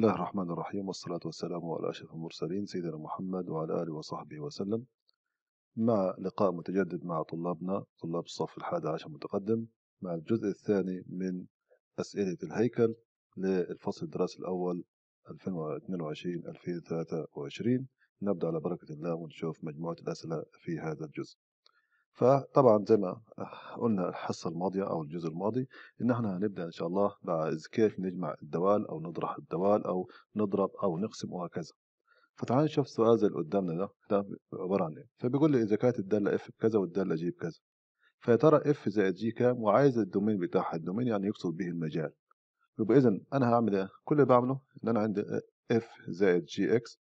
الله الرحمن الرحيم والصلاة والسلام على أشرف المرسلين سيدنا محمد وعلى آله وصحبه وسلم مع لقاء متجدد مع طلابنا طلاب الصف الحادي عشر متقدم مع الجزء الثاني من أسئلة الهيكل للفصل الدراسي الأول 2022-2023 نبدأ على بركة الله ونشوف مجموعة الأسئلة في هذا الجزء فطبعًا زي ما قُلنا الحصة الماضية أو الجزء الماضي إن إحنا هنبدأ إن شاء الله بعد كيف نجمع الدوال أو نطرح الدوال أو نضرب أو نقسم وهكذا، فتعالَ نشوف السؤال زي اللي قدامنا ده، ده عبارة عن إيه، فبيقول لي إذا كانت الدالة اف بكذا والدالة جي بكذا، فيا ترى اف زائد جي كام وعايز الدومين بتاعها، الدومين يعني يقصد به المجال، يبقى إذًا أنا هعمل إيه، كل اللي بعمله إن أنا عندي اف زائد جي اكس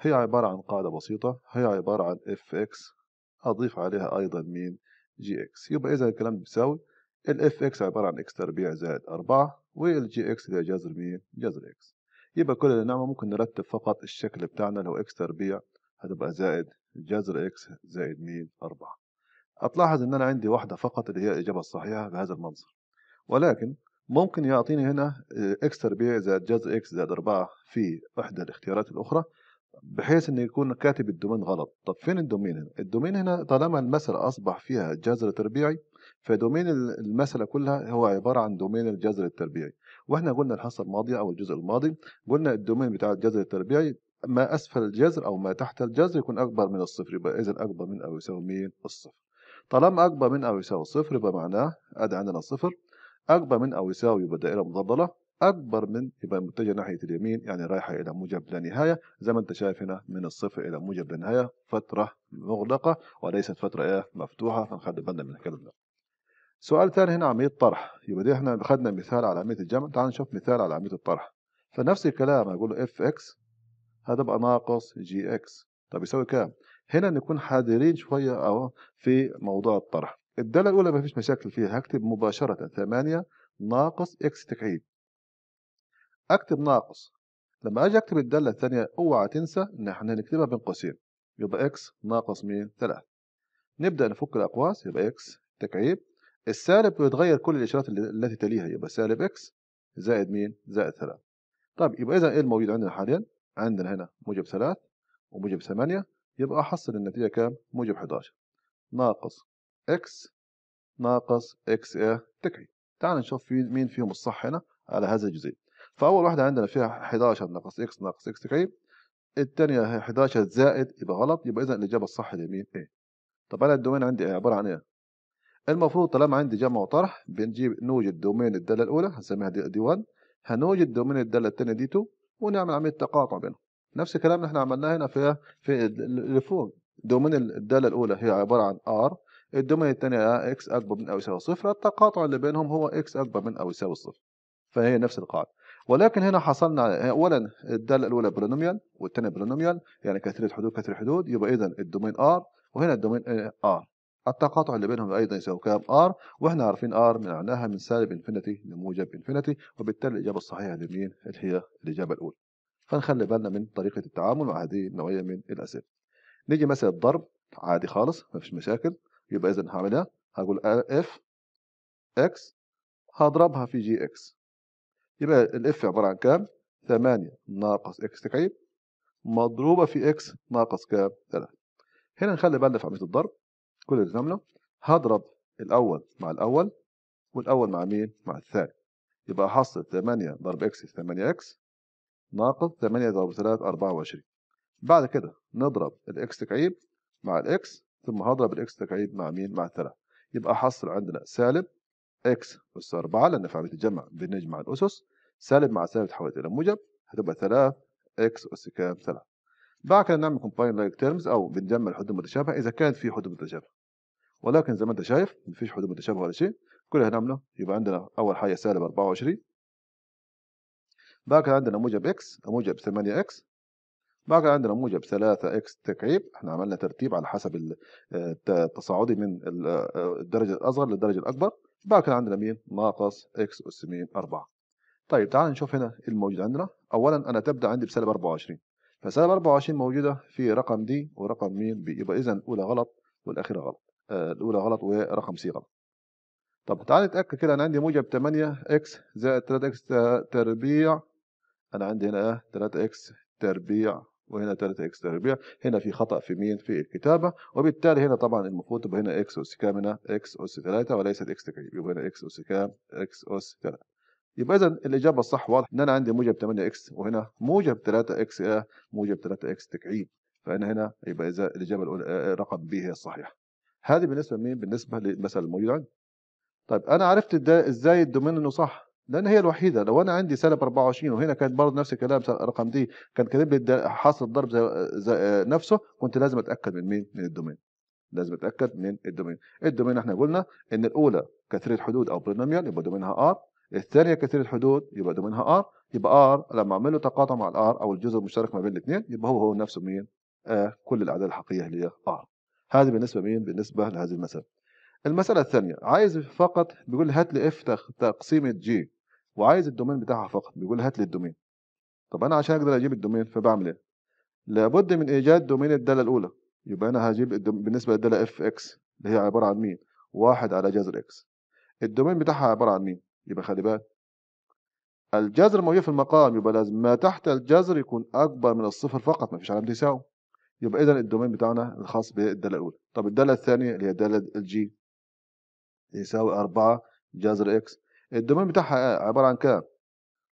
هي عبارة عن قاعدة بسيطة، هي عبارة عن اف اكس أضيف عليها أيضا مين جي إكس يبقى إذا الكلام بيساوي الاف اكس عبارة عن اكس تربيع زائد أربعة والجي اكس اللي هي جذر مين جذر اكس يبقى كل اللي نعمله ممكن نرتب فقط الشكل بتاعنا لو اكس تربيع هتبقى زائد جذر اكس زائد مين أربعة هتلاحظ ان انا عندي واحدة فقط اللي هي الإجابة الصحيحة بهذا المنظر ولكن ممكن يعطيني هنا اكس آه، تربيع زائد جذر اكس زائد أربعة في إحدى الاختيارات الأخرى بحيث انه يكون كاتب الدومين غلط طب فين الدومين هنا الدومين هنا طالما المسألة اصبح فيها جذر تربيعي فدومين المسألة كلها هو عبارة عن دومين الجذر التربيعي واحنا قلنا الحصة الماضية او الجزء الماضي قلنا الدومين بتاع الجذر التربيعي ما اسفل الجذر او ما تحت الجذر يكون اكبر من الصفر يبقى اذا اكبر من او يساوي مين الصفر طالما اكبر من او يساوي الصفر يبقى معناه ادي عندنا صفر اكبر من او يساوي يبقى دائره مضلله اكبر من يبقى متجهه ناحيه اليمين يعني رايحه الى موجب لا نهايه زي ما انت شايف هنا من الصفر الى موجب لا نهايه فتره مغلقه وليست فتره ايه مفتوحه فنخلي بالنا من الكلام ده سؤال ثاني هنا عمليه طرح يبقى دي احنا خدنا مثال على عمليه الجمع تعال نشوف مثال على عمليه الطرح فنفس الكلام اقول له اف اكس هتبقى ناقص جي اكس طب يساوي كام هنا نكون حذرين شويه اهو في موضوع الطرح الداله الاولى مفيش مشاكل فيها هكتب مباشره 8 ناقص اكس تكعيب اكتب ناقص لما اجي اكتب الداله الثانيه اوعى تنسى ان احنا هنكتبها بين قوسين يبقى اكس ناقص مين 3 نبدا نفك الاقواس يبقى اكس تكعيب السالب بيتغير كل الاشارات التي تليها يبقى سالب اكس زائد مين زائد 3 طيب يبقى اذا ايه الموجود عندنا حاليا عندنا هنا موجب 3 وموجب 8 يبقى احصل النتيجه كام موجب 11 ناقص اكس ناقص اكس ايه تكعيب تعال نشوف مين فيهم الصح هنا على هذا الجزئية فأول واحدة عندنا فيها 11 ناقص إكس ناقص إكس كي الثانية هي 11 زائد يبقى غلط يبقى إذا الإجابة الصح لمين إيه طب أنا الدومين عندي إيه عبارة عن إيه المفروض طالما عندي جمع وطرح بنجيب نوجد دومين الدالة الأولى هنسميها دي, 1 هنوجد دومين الدالة الثانية دي 2 ونعمل عملية تقاطع بينهم نفس الكلام اللي احنا عملناه هنا في في اللي فوق دومين الدالة الأولى هي عبارة عن ار الدومين الثانية اكس أكبر من أو يساوي صفر التقاطع اللي بينهم هو اكس أكبر من أو يساوي صفر فهي نفس القاعدة ولكن هنا حصلنا اولا الداله الاولى بولينوميال والثانيه بولينوميال يعني كثيره حدود كثيره حدود يبقى اذا الدومين ار وهنا الدومين ار التقاطع اللي بينهم ايضا يساوي كام ار واحنا عارفين ار معناها من سالب انفينيتي لموجب انفينيتي وبالتالي الاجابه الصحيحه لمين اللي هي الاجابه الاولى فنخلي بالنا من طريقه التعامل مع هذه النوعيه من الاسئله نيجي مثلا الضرب عادي خالص مفيش مشاكل يبقى اذا هعملها هقول اف اكس هضربها في جي اكس يبقى الاف عباره عن كام ثمانية ناقص اكس تكعيب مضروبه في اكس ناقص كام ثلاثة. هنا نخلي بالنا في عمليه الضرب كل اللي بنعمله هضرب الاول مع الاول والاول مع مين مع الثاني يبقى حصل ثمانية ضرب اكس في اكس ناقص ثمانية ضرب ثلاثة أربعة وعشرين. بعد كده نضرب الاكس تكعيب مع الاكس ثم هضرب الاكس تكعيب مع مين مع الثلاثة. يبقى حصل عندنا سالب اكس أس 4 لأن عمليه الجمع بنجمع الأسس سالب مع سالب تحولت إلى موجب هتبقى 3 اكس أس كام 3 بعد كده نعمل كومباين لايك تيرمز أو بنجمع الحدود المتشابهة إذا كانت في حدود متشابهة ولكن زي ما أنت شايف مفيش حدود متشابهة ولا شيء كل اللي هنعمله يبقى عندنا أول حاجة سالب 24 بعد كده عندنا موجب اكس موجب 8 اكس بعد كده عندنا موجب 3 اكس تكعيب احنا عملنا ترتيب على حسب آه، التصاعدي من آه، آه، الدرجه الاصغر للدرجه الاكبر بقى كان عندنا مين ناقص اكس اس مين 4 طيب تعال نشوف هنا الموجود عندنا اولا انا تبدا عندي بسالب 24 فسالب 24 موجوده في رقم دي ورقم مين بي يبقى اذا الاولى غلط والاخيره غلط آه، الاولى غلط ورقم سي غلط طب تعال نتاكد كده انا عندي موجب 8 اكس زائد 3 اكس تربيع انا عندي هنا 3 إيه؟ اكس تربيع وهنا 3 اكس تربيع هنا في خطا في مين في الكتابه وبالتالي هنا طبعا المفروض تبقى هنا اكس اس كام هنا اكس اس 3 وليست اكس تكعيب يبقى هنا اكس اس كام اكس اس 3 يبقى اذا الاجابه الصح واضح ان انا عندي موجب 8 اكس وهنا موجب 3 اكس ايه موجب 3 اكس تكعيب فانا هنا يبقى اذا الاجابه الاولى آه، آه، رقم بي هي الصحيحه هذه بالنسبه لمين بالنسبه للمثل الموجود عندي طيب انا عرفت ازاي الدومين انه صح لان هي الوحيده لو انا عندي سالب 24 وهنا كانت برضه نفس الكلام الرقم دي كان كاتب لي حاصل الضرب زي زي نفسه كنت لازم اتاكد من مين من الدومين لازم اتاكد من الدومين الدومين احنا قلنا ان الاولى كثير حدود او برينوميال يبقى دومينها ار الثانيه كثير الحدود يبقى دومينها ار يبقى ار لما اعمل له تقاطع مع الار او الجزء المشترك ما بين الاثنين يبقى هو هو نفسه مين آه كل الاعداد الحقيقيه اللي هي ار هذه بالنسبه مين بالنسبه لهذه المساله المساله الثانيه عايز فقط بيقول هات لي اف تقسيمه جي وعايز الدومين بتاعها فقط بيقول هات لي الدومين طب انا عشان اقدر اجيب الدومين فبعمل ايه لابد من ايجاد دومين الداله الاولى يبقى انا هجيب بالنسبه للداله اف اكس اللي هي عباره عن مين واحد على جذر اكس الدومين بتاعها عباره عن مين يبقى خلي بالك الجذر موجود في المقام يبقى لازم ما تحت الجذر يكون اكبر من الصفر فقط ما فيش علامه تساوي يبقى اذا الدومين بتاعنا الخاص بالداله الاولى طب الداله الثانيه اللي هي الداله الجي يساوي 4 جذر اكس الدومين بتاعها عباره عن كام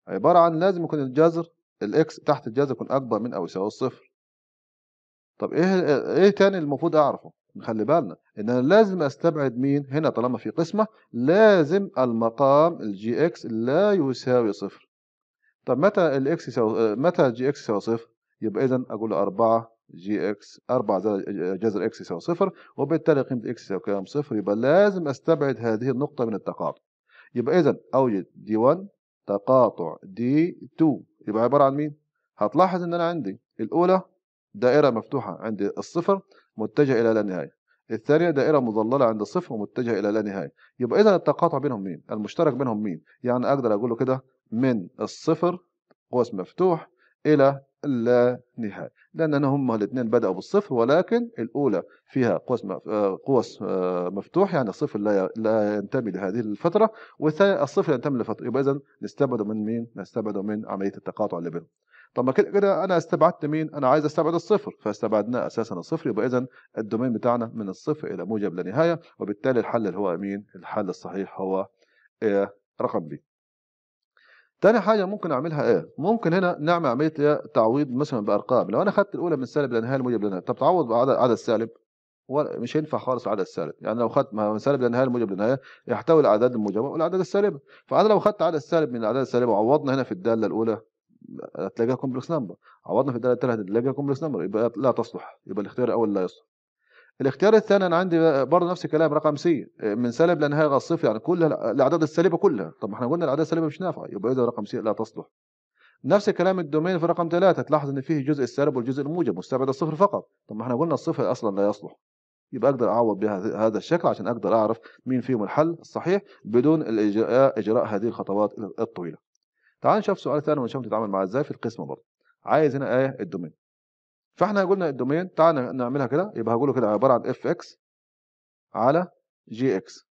عباره عن لازم يكون الجذر الاكس تحت الجذر يكون اكبر من او يساوي الصفر طب ايه إيه, ايه تاني المفروض اعرفه نخلي بالنا ان انا لازم استبعد مين هنا طالما في قسمه لازم المقام الجي اكس لا يساوي صفر طب متى الاكس يساوي آه، متى جي اكس يساوي صفر يبقى اذا اقول له 4 جي اكس 4 جذر اكس يساوي صفر وبالتالي قيمه اكس يساوي كام صفر يبقى لازم استبعد هذه النقطه من التقاطع يبقى إذا أوجد دي 1 تقاطع دي 2 يبقى عبارة عن مين؟ هتلاحظ إن أنا عندي الأولى دائرة مفتوحة عند الصفر متجهة إلى لا نهاية الثانية دائرة مظلله عند الصفر متجهه إلى لا نهاية يبقى إذا التقاطع بينهم مين؟ المشترك بينهم مين؟ يعني أقدر أقول له كده من الصفر قوس مفتوح إلى اللانهاية لأن هم الاثنين بدأوا بالصفر ولكن الأولى فيها قوس آه، قوس آه، مفتوح يعني الصفر لا لا ينتمي لهذه الفترة والثاني الصفر ينتمي لفترة يبقى إذا نستبعده من مين؟ نستبعده من عملية التقاطع اللي بينهم طب ما كده كده انا استبعدت مين؟ انا عايز استبعد الصفر، فاستبعدناه اساسا الصفر يبقى اذا الدومين بتاعنا من الصفر الى موجب لا نهايه، وبالتالي الحل اللي هو مين؟ الحل الصحيح هو آه، رقم ب. تاني حاجة ممكن أعملها إيه؟ ممكن هنا نعمل عملية تعويض مثلا بأرقام، لو أنا أخذت الأولى من السالب لنهاية الموجب لنهاية، طب تعوض بعدد السالب مش هينفع خالص العدد السالب، يعني لو أخذت من سالب للنهاية الموجب للنهاية يحتوي الأعداد الموجبة والأعداد السالبة، فأنا لو أخذت عدد سالب من الأعداد السالبة وعوضنا هنا في الدالة الأولى هتلاقيها كومبلكس نمبر، عوضنا في الدالة الثانية هتلاقيها كومبلكس نمبر، يبقى لا تصلح، يبقى الاختيار الأول لا يصلح. الاختيار الثاني انا عندي برضه نفس الكلام رقم سي من سالب لنهايه صفر يعني كل الاعداد السالبه كلها طب ما احنا قلنا الاعداد السالبه مش نافعه يبقى اذا رقم سي لا تصلح نفس الكلام الدومين في رقم ثلاثة تلاحظ ان فيه الجزء السالب والجزء الموجب مستبعد الصفر فقط طب ما احنا قلنا الصفر اصلا لا يصلح يبقى اقدر اعوض بهذا هذا الشكل عشان اقدر اعرف مين فيهم الحل الصحيح بدون الاجراء اجراء هذه الخطوات الطويله تعال نشوف سؤال ثاني ونشوف تتعامل معاه ازاي في القسمه برضه عايز هنا ايه الدومين فاحنا قلنا الدومين تعال نعملها كده يبقى هقوله كده عباره عن اف اكس على جي اكس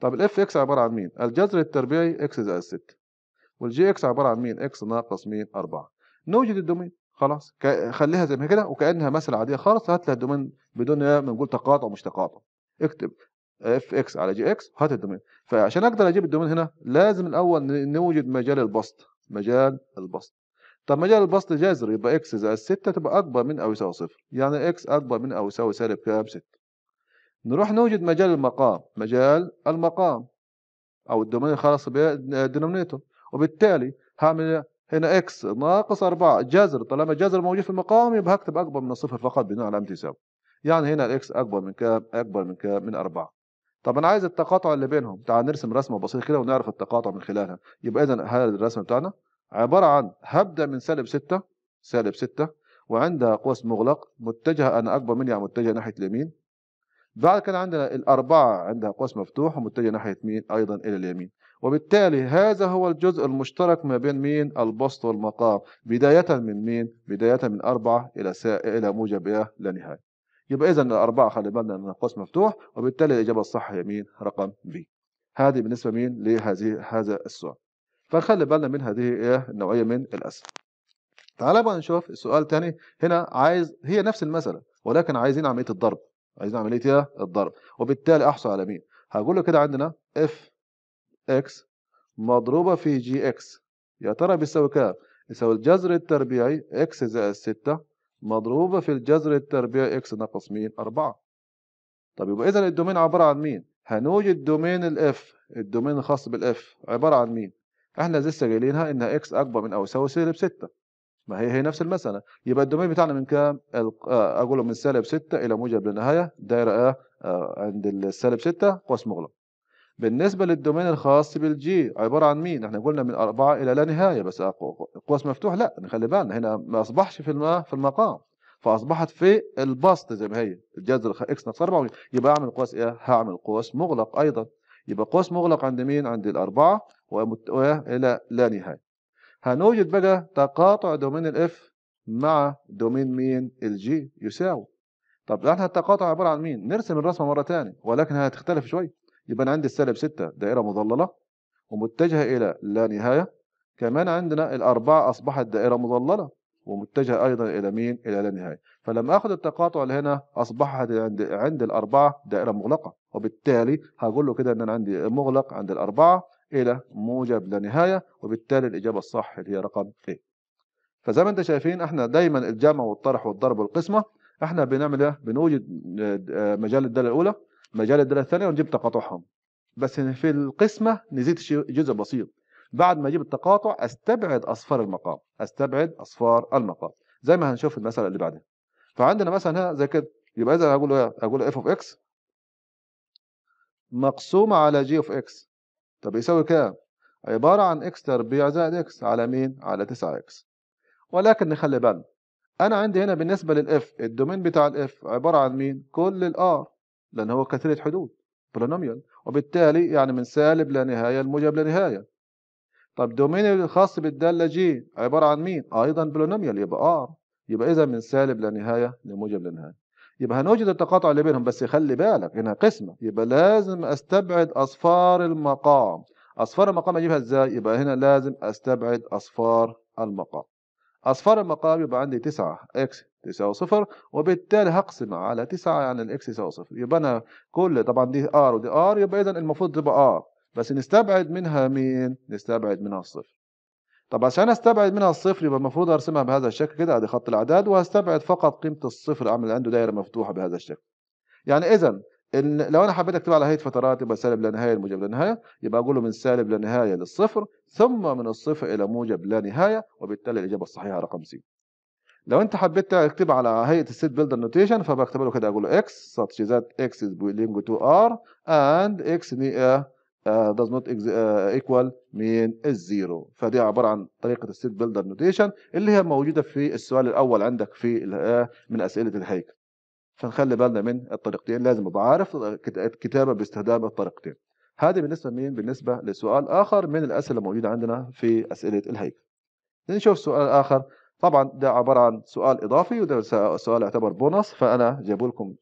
طب الاف اكس عباره عن مين الجذر التربيعي اكس زائد 6 والجي اكس عباره عن مين اكس ناقص مين 4 نوجد الدومين خلاص خليها زي ما كده وكانها مساله عاديه خالص هات لها الدومين بدون ما نقول تقاطع مش تقاطع اكتب اف اكس على جي اكس هات الدومين فعشان اقدر اجيب الدومين هنا لازم الاول نوجد مجال البسط مجال البسط طب مجال البسط جذر يبقى اكس زائد 6 تبقى اكبر من او يساوي صفر يعني اكس اكبر من او يساوي سالب كام 6 نروح نوجد مجال المقام مجال المقام او الدومين الخاص بالدينومينيتور وبالتالي هعمل هنا اكس ناقص 4 جذر طالما الجذر موجود في المقام يبقى هكتب اكبر من الصفر فقط بناء على امتي يساوي يعني هنا الاكس اكبر من كام اكبر من كام من 4 طب انا عايز التقاطع اللي بينهم تعال نرسم رسمه بسيطه كده ونعرف التقاطع من خلالها يبقى اذا هذا الرسمه بتاعنا عبارة عن هبدأ من سالب ستة سالب ستة وعندها قوس مغلق متجهة أنا أكبر مني يعني متجهة ناحية اليمين بعد كده عندنا الأربعة عندها قوس مفتوح ومتجهة ناحية مين أيضا إلى اليمين وبالتالي هذا هو الجزء المشترك ما بين مين البسط والمقام بداية من مين بداية من أربعة إلى سا... إلى موجب لا نهاية يبقى إذا الأربعة خلي بالنا أنها قوس مفتوح وبالتالي الإجابة الصح يمين رقم بي هذه بالنسبة مين لهذه هذا السؤال فخلي بالنا من هذه النوعية إيه، من الأسئلة تعال بقى نشوف السؤال تاني هنا عايز هي نفس المسألة ولكن عايزين عملية الضرب عايزين عملية إيه؟ الضرب وبالتالي أحصل على مين هقول له كده عندنا اف اكس مضروبة في جي اكس يا ترى بيساوي كام يساوي الجذر التربيعي اكس زائد 6 مضروبة في الجذر التربيعي اكس ناقص مين 4 طب يبقى إذا الدومين عبارة عن مين هنوجد دومين الاف الدومين الخاص بالاف عبارة عن مين احنا لسه قايلينها ان انها اكس اكبر من او يساوي سالب 6 ما هي هي نفس المسألة يبقى الدومين بتاعنا من كام؟ آه، أقول من سالب 6 إلى موجب للنهاية دايرة ايه عند السالب 6 قوس مغلق بالنسبة للدومين الخاص بالجي عبارة عن مين؟ احنا قلنا من أربعة إلى لا نهاية بس قوس مفتوح لا نخلي بالنا هنا ما أصبحش في في المقام فأصبحت في البسط زي ما هي الجذر إكس ناقص 4 يبقى أعمل قوس إيه؟ هعمل قوس مغلق أيضا يبقى قوس مغلق عند مين؟ عند الأربعة إلى لا نهاية هنوجد بقى تقاطع دومين الاف مع دومين مين الجي يساوي طب احنا التقاطع عباره عن مين نرسم الرسمه مره ثانيه ولكن هتختلف شويه يبقى انا عندي السالب 6 دائره مظللة ومتجهه الى لا نهايه كمان عندنا الاربعه اصبحت دائره مظللة ومتجهه ايضا الى مين الى لا نهايه فلما اخد التقاطع اللي هنا اصبحت عند عند الاربعه دائره مغلقه وبالتالي هقول له كده ان انا عندي مغلق عند الاربعه إلى موجب لا نهاية وبالتالي الإجابة الصح اللي هي رقم 2 فزي ما انتم شايفين احنا دايما الجمع والطرح والضرب والقسمة احنا بنعمل ايه بنوجد آه، مجال الدالة الأولى مجال الدالة الثانية ونجيب تقاطعهم بس في القسمة نزيد جزء بسيط بعد ما اجيب التقاطع استبعد اصفار المقام استبعد اصفار المقام زي ما هنشوف في المساله اللي بعدها فعندنا مثلا هنا زي كده يبقى اذا اقول ايه اقول اف اوف اكس مقسومه على جي اوف اكس طب يساوي كام؟ عبارة عن اكس تربيع زائد اكس على مين؟ على 9 اكس ولكن نخلي بالنا انا عندي هنا بالنسبة للاف الدومين بتاع الاف عبارة عن مين؟ كل الار لان هو كثيرة حدود برونوميال وبالتالي يعني من سالب لا نهاية لموجب لا نهاية طب دومين الخاص بالدالة جي عبارة عن مين؟ ايضا برونوميال يبقى ار يبقى اذا من سالب لا نهاية لموجب لا نهاية يبقى هنوجد التقاطع اللي بينهم بس خلي بالك هنا قسمه يبقى لازم استبعد اصفار المقام اصفار المقام اجيبها ازاي يبقى هنا لازم استبعد اصفار المقام اصفار المقام يبقى عندي 9 اكس تساوي صفر وبالتالي هقسم على 9 يعني الاكس يساوي صفر يبقى انا كل طبعا دي ار ودي ار يبقى اذا المفروض تبقى ار بس نستبعد منها مين نستبعد منها الصفر طب عشان استبعد منها الصفر يبقى المفروض ارسمها بهذا الشكل كده ادي خط الاعداد وهستبعد فقط قيمه الصفر اعمل عنده دايره مفتوحه بهذا الشكل يعني اذا إن لو انا حبيت اكتبها على هيئه فترات يبقى سالب لا نهايه لموجب لا نهايه يبقى اقول له من سالب لا نهايه للصفر ثم من الصفر الى موجب لا نهايه وبالتالي الاجابه الصحيحه رقم سي لو انت حبيت تكتب على هيئه السيت بيلدر نوتيشن فبكتب له كده اقول له اكس such اكس x is تو ار اند اكس آه، does not آه، equal من الزيرو فدي عباره عن طريقه السيت بيلدر نوتيشن اللي هي موجوده في السؤال الاول عندك في آه، من اسئله الهيكل فنخلي بالنا من الطريقتين لازم ابقى عارف الكتابه باستخدام الطريقتين هذه بالنسبه لمين بالنسبه لسؤال اخر من الاسئله الموجوده عندنا في اسئله الهيكل نشوف سؤال اخر طبعا ده عباره عن سؤال اضافي وده سؤال يعتبر بونص فانا جايب لكم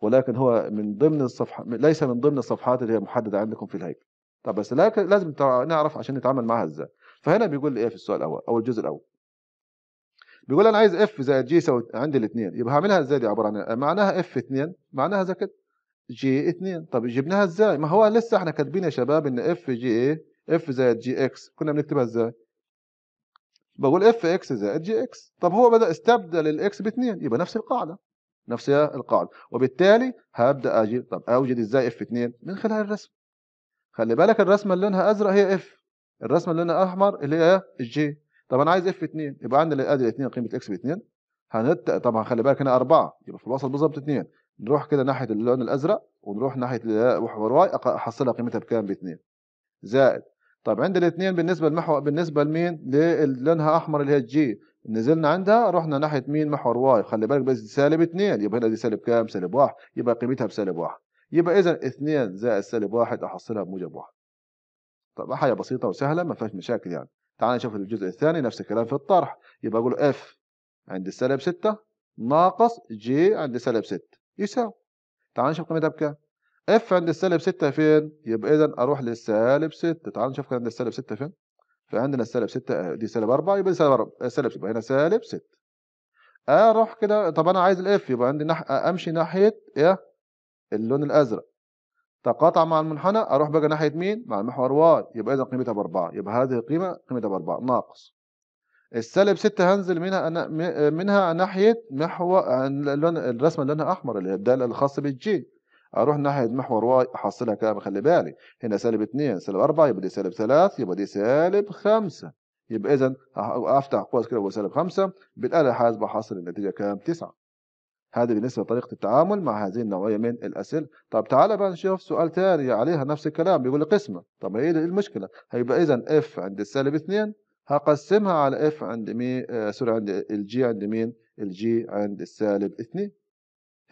ولكن هو من ضمن الصفحه ليس من ضمن الصفحات اللي هي محدده عندكم في الهيكل طب بس لازم نعرف عشان نتعامل معها ازاي فهنا بيقول لي ايه في السؤال الاول او الجزء الاول بيقول انا عايز اف زائد جي يساوي عندي الاثنين يبقى هعملها ازاي دي عباره عن إيه؟ معناها اف 2 معناها زي كده جي 2 طب جبناها ازاي ما هو لسه احنا كاتبين يا شباب ان اف جي ايه اف زائد جي اكس كنا بنكتبها ازاي بقول اف اكس زائد جي اكس طب هو بدا استبدل الاكس باثنين يبقى نفس القاعده نفس القاعده وبالتالي هبدا اجي طب اوجد ازاي اف 2 من خلال الرسم خلي بالك الرسمه اللي لونها ازرق هي اف الرسمه اللي لونها احمر اللي هي الجي طب انا عايز اف 2 يبقى عندنا ادي الاثنين قيمه اكس ب 2 هنت... طبعا خلي بالك هنا اربعه يبقى في الوسط بالظبط اثنين نروح كده ناحيه اللون الازرق ونروح ناحيه محور واي احصلها قيمتها بكام باثنين زائد طيب عند الاثنين بالنسبه لمحور بالنسبه لمين لونها احمر اللي هي الجي نزلنا عندها رحنا ناحيه مين محور واي خلي بالك بس سالب اثنين يبقى هنا دي سالب كام سالب واحد يبقى قيمتها بسالب واحد يبقى اذا اثنين زائد سالب واحد احصلها بموجب واحد. طيب حاجه بسيطه وسهله ما فيهاش مشاكل يعني تعال نشوف الجزء الثاني نفس الكلام في الطرح يبقى اقول اف عند السالب سته ناقص جي عند سالب سته يساوي تعال نشوف قيمتها بكام اف عند السالب 6 فين؟ يبقى اذا اروح للسالب 6 تعال نشوف كان عند السالب 6 فين؟ فعندنا السالب 6 آه، دي سالب 4 يبقى سالب 4 سالب يبقى هنا سالب 6 اروح كده طب انا عايز الاف يبقى عندي نح... آه، امشي ناحيه ايه؟ اللون الازرق تقاطع مع المنحنى اروح بقى ناحيه مين؟ مع المحور واي يبقى اذا قيمتها ب 4 يبقى هذه القيمه قيمتها ب 4 ناقص السالب 6 هنزل منها أنا منها ناحيه محور آه، اللون الرسمه اللي لونها احمر اللي هي الداله الخاصه بالجي اروح ناحيه محور واي احصلها كام خلي بالي هنا سالب 2 سالب 4 يبقى دي سالب 3 يبقى دي سالب 5 يبقى اذا افتح قوس كده وهو سالب 5 بالاله الحاسبه احصل النتيجه كام 9 هذه بالنسبه لطريقه التعامل مع هذه النوعيه من الاسئله طب تعالى بقى نشوف سؤال ثاني عليها نفس الكلام بيقول لي قسمه طب ايه المشكله هيبقى اذا اف عند السالب 2 هقسمها على اف عند مين آه سوري عند الجي عند مين الجي عند السالب 2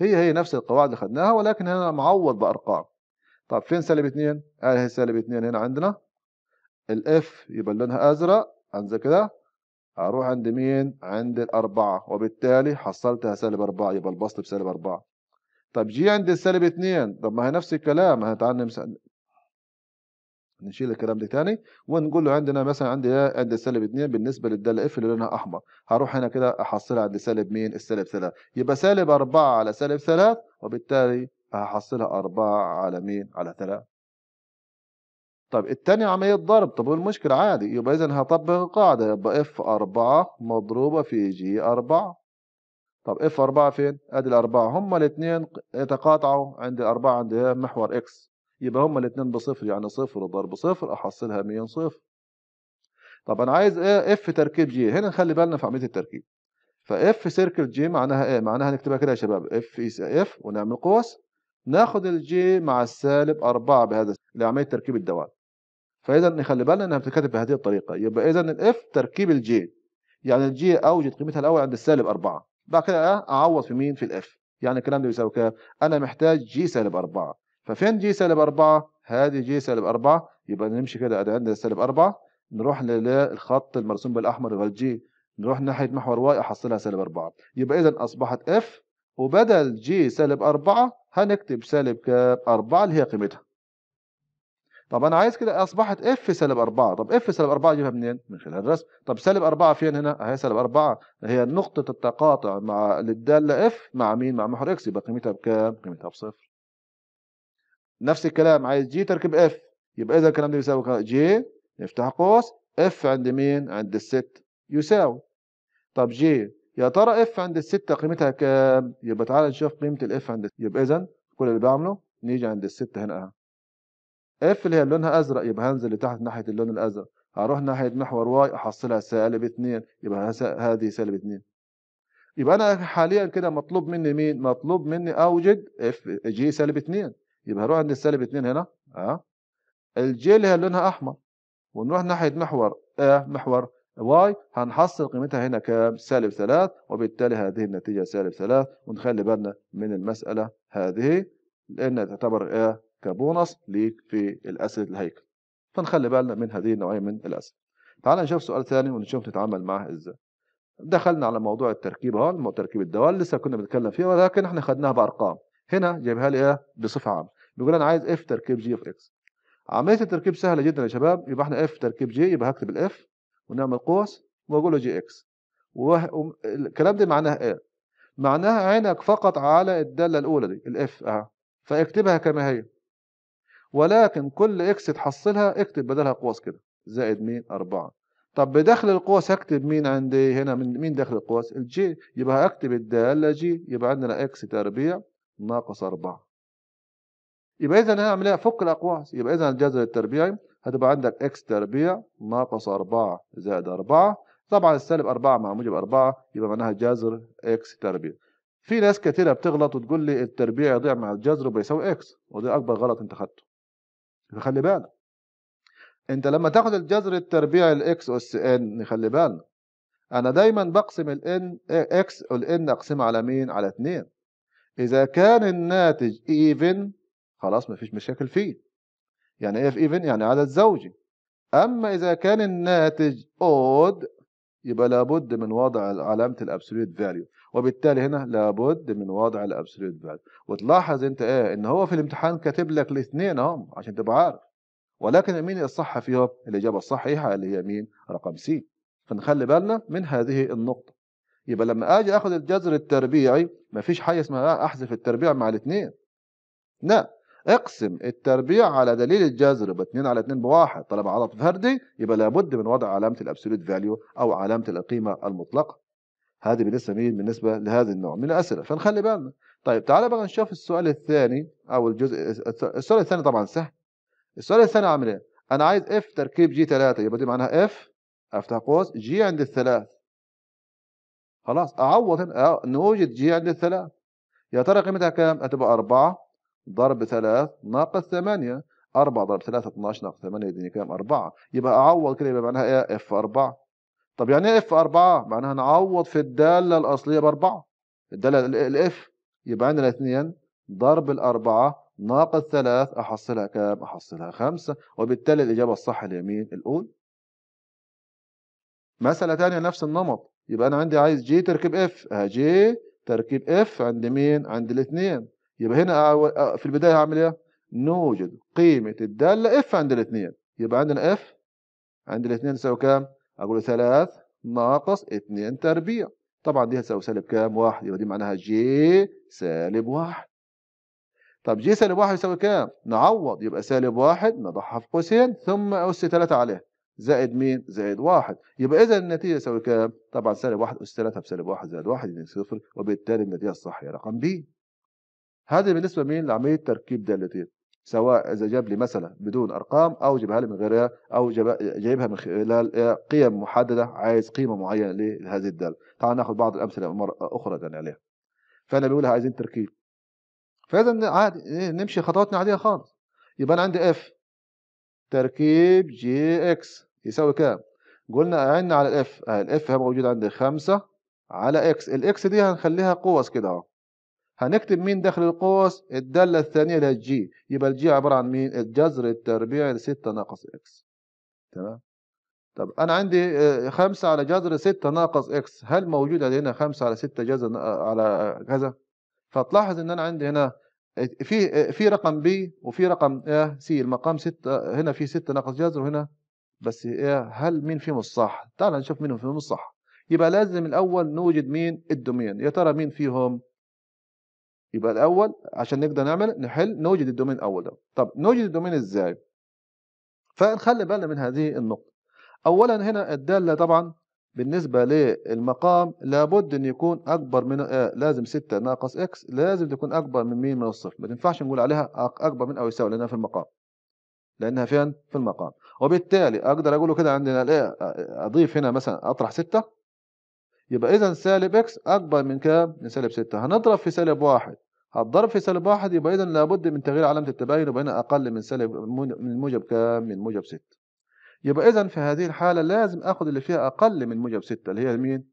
هي هي نفس القواعد اللي خدناها ولكن هنا معوض بارقام طب فين سالب 2 قال هي سالب 2 هنا عندنا الاف يبقى لونها ازرق عند كده اروح عند مين عند الاربعه وبالتالي حصلتها سالب 4 يبقى البسط بسالب 4 طب جي عند السالب 2 طب ما هي نفس الكلام هنتعلم نشيل الكلام ده تاني ونقول له عندنا مثلا عندي عند سالب 2 بالنسبه للداله اف اللي لونها احمر هروح هنا كده احصلها عند سالب مين السالب 3 يبقى سالب 4 على سالب 3 وبالتالي هحصلها 4 على مين على 3 طب الثاني عملية ضرب طب المشكلة عادي يبقى إذا هطبق القاعدة يبقى اف 4 مضروبة في جي 4 طب اف 4 فين؟ ادي الأربعة هما الاثنين يتقاطعوا عند الأربعة عند محور اكس يبقى هما الاثنين بصفر يعني صفر ضرب صفر احصلها 100 صفر طب انا عايز ايه اف تركيب جي هنا نخلي بالنا في عمليه التركيب فاف سيركل جي معناها ايه معناها هنكتبها كده يا شباب اف اف ونعمل قوس ناخد الجي مع السالب 4 بهذا لعمليه تركيب الدوال فاذا نخلي بالنا انها بتتكتب بهذه الطريقه يبقى اذا الاف تركيب الجي يعني الجي اوجد قيمتها الاول عند السالب 4 بعد كده اعوض في مين في الاف يعني الكلام ده بيساوي كام انا محتاج جي سالب 4 ففين جي سالب 4 هذه جي سالب 4 يبقى نمشي كده ادي عندنا سالب 4 نروح للخط المرسوم بالاحمر يبقى جي الجي نروح ناحيه محور واي احصلها سالب 4 يبقى اذا اصبحت اف وبدل جي سالب 4 هنكتب سالب كام 4 اللي هي قيمتها طب انا عايز كده اصبحت اف سالب 4 طب اف سالب 4 اجيبها منين من خلال الرسم طب سالب 4 فين هنا اهي سالب 4 هي نقطه التقاطع مع للداله اف مع مين مع محور اكس يبقى قيمتها بكام قيمتها بصفر نفس الكلام عايز جي تركب اف يبقى اذا الكلام ده بيساوي جي نفتح قوس اف عند مين عند الست يساوي طب جي يا ترى اف عند الست قيمتها كام يبقى تعالى نشوف قيمه الاف عند يبقى اذا كل اللي بعمله نيجي عند الست هنا اف اللي هي لونها ازرق يبقى هنزل لتحت ناحيه اللون الازرق هروح ناحيه محور واي احصلها سالب 2 يبقى هذه سالب 2 يبقى انا حاليا كده مطلوب مني مين مطلوب مني اوجد اف جي سالب 2 يبقى هروح عند السالب 2 هنا اه الجي اللي هي لونها احمر ونروح ناحيه محور آه محور واي هنحصل قيمتها هنا كام؟ سالب 3 وبالتالي هذه النتيجه سالب 3 ونخلي بالنا من المساله هذه لان تعتبر آه كبونص ليك في الاسئله الهيكل فنخلي بالنا من هذه النوعيه من الاسئله تعال نشوف سؤال ثاني ونشوف نتعامل معاه ازاي دخلنا على موضوع التركيب هون تركيب الدوال لسه كنا بنتكلم فيه ولكن احنا خدناها بارقام هنا جايبها لي ايه بصفه عامه بيقول انا عايز اف تركيب جي اوف اكس عمليه التركيب سهله جدا يا شباب يبقى احنا اف تركيب جي يبقى هكتب الاف ونعمل قوس واقول له جي اكس والكلام ده معناه ايه معناها عينك فقط على الداله الاولى دي الاف اهي فاكتبها كما هي ولكن كل اكس تحصلها اكتب بدلها قوس كده زائد مين أربعة طب بداخل القوس هكتب مين عندي هنا من مين داخل القوس الجي يبقى هكتب الداله جي يبقى عندنا اكس تربيع ناقص اربعه يبقى اذا هنعمل ايه فك الاقواس يبقى اذا الجذر التربيعي هتبقى عندك اكس تربيع ناقص 4 زائد 4 طبعا السالب 4 مع موجب 4 يبقى معناها جذر اكس تربيع في ناس كتيره بتغلط وتقول لي التربيع يضيع مع الجذر وبيساوي اكس وده اكبر غلط انت خدته فخلي بالك انت لما تاخد الجذر التربيعي الاكس اس ان خلي بالنا انا دايما بقسم الان اكس والان اقسمها على مين على 2 اذا كان الناتج ايفن خلاص ما فيش مشاكل فيه يعني ايه في ايفن يعني عدد زوجي اما اذا كان الناتج اود يبقى لابد من وضع علامه الابسوليت فاليو وبالتالي هنا لابد من وضع الابسوليت فاليو وتلاحظ انت ايه ان هو في الامتحان كاتب لك الاثنين اهم عشان تبقى عارف ولكن مين الصح فيهم الاجابه الصحيحه اللي هي مين رقم سي فنخلي بالنا من هذه النقطه يبقى لما اجي اخذ الجذر التربيعي ما فيش حاجه اسمها احذف التربيع مع الاثنين لا اقسم التربيع على دليل الجذر ب 2 على 2 بواحد طالما عدد فردي يبقى لابد من وضع علامه الابسوليت فاليو او علامه القيمه المطلقه هذه بالنسبه مين بالنسبه لهذا النوع من الاسئله فنخلي بالنا طيب تعالى بقى نشوف السؤال الثاني او الجزء السؤال الثاني طبعا سهل السؤال الثاني عامل ايه انا عايز اف تركيب جي 3 يبقى دي معناها اف افتح قوس جي عند الثلاث خلاص اعوض هنا نوجد جي عند الثلاث يا ترى قيمتها كام هتبقى 4 ضرب 3 ناقص 8 4 ضرب 3 12 ناقص 8 يديني كام 4 يبقى اعوض كده يبقى معناها ايه اف 4 طب يعني ايه اف 4 معناها نعوض في الداله الاصليه ب 4 الداله الاف يبقى عندنا 2 ضرب الأربعة ناقص 3 أحصلها كام؟ أحصلها 5 وبالتالي الإجابة الصح اليمين الأولى. مسألة تانية نفس النمط يبقى أنا عندي عايز جي تركيب اف أه جي تركيب اف عند مين؟ عند الاثنين يبقى هنا في البداية هعمل ايه؟ نوجد قيمة الدالة اف عند الاثنين يبقى عندنا اف عند الاثنين تساوي كام؟ اقول ثلاث ناقص اثنين تربيع طبعا دي هتساوي سالب كام؟ واحد يبقى دي معناها جي سالب واحد طب جي سالب واحد يساوي كام؟ نعوض يبقى سالب واحد نضعها في قوسين ثم أس ثلاثة عليه. زائد مين؟ زائد واحد يبقى إذا النتيجة تساوي كام؟ طبعا سالب واحد أس ثلاثة بسالب واحد زائد واحد يساوي صفر وبالتالي النتيجة الصح هي رقم بي هذا بالنسبه مين لعمليه تركيب دالتين سواء اذا جاب لي مثلا بدون ارقام او جابها لي من غيرها او جايبها من خلال آه، قيم محدده عايز قيمه معينه لهذه الداله تعال ناخذ بعض الامثله مره اخرى ثانيه عليها فانا بقول عايزين تركيب فاذا عادي إيه، نمشي خطواتنا عاديه خالص يبقى انا عندي اف تركيب جي اكس يساوي كام قلنا عنا على الاف آه، الاف موجود عندي 5 على اكس الاكس دي هنخليها قوس كده اهو هنكتب مين داخل القوس الدالة الثانية اللي هي الجي يبقى الجي عبارة عن مين الجذر التربيعي لستة ناقص اكس تمام طب انا عندي آه، خمسة على جذر ستة ناقص اكس هل موجود هنا خمسة على ستة جذر آه، على كذا فتلاحظ ان انا عندي هنا في آه، في رقم بي وفي رقم ايه سي المقام ستة هنا في ستة ناقص جذر وهنا بس ايه هل مين فيهم الصح تعال نشوف مين فيهم الصح يبقى لازم الاول نوجد مين الدومين يا ترى مين فيهم يبقى الاول عشان نقدر نعمل نحل نوجد الدومين الاول ده طب نوجد الدومين ازاي فنخلي بالنا من هذه النقطه اولا هنا الداله طبعا بالنسبة للمقام لابد ان يكون اكبر من آه لازم 6 ناقص اكس لازم تكون اكبر من مين من الصفر ما تنفعش نقول عليها اكبر من او يساوي لانها في المقام لانها فين في المقام وبالتالي اقدر اقوله كده عندنا الايه آه، اضيف هنا مثلا اطرح 6 يبقى إذا سالب إكس أكبر من كام؟ من سالب 6 هنضرب في سالب واحد هتضرب في سالب واحد يبقى إذا لابد من تغيير علامة التباين يبقى هنا أقل من سالب من موجب كام؟ من موجب 6 يبقى إذا في هذه الحالة لازم آخد اللي فيها أقل من موجب 6 اللي هي مين؟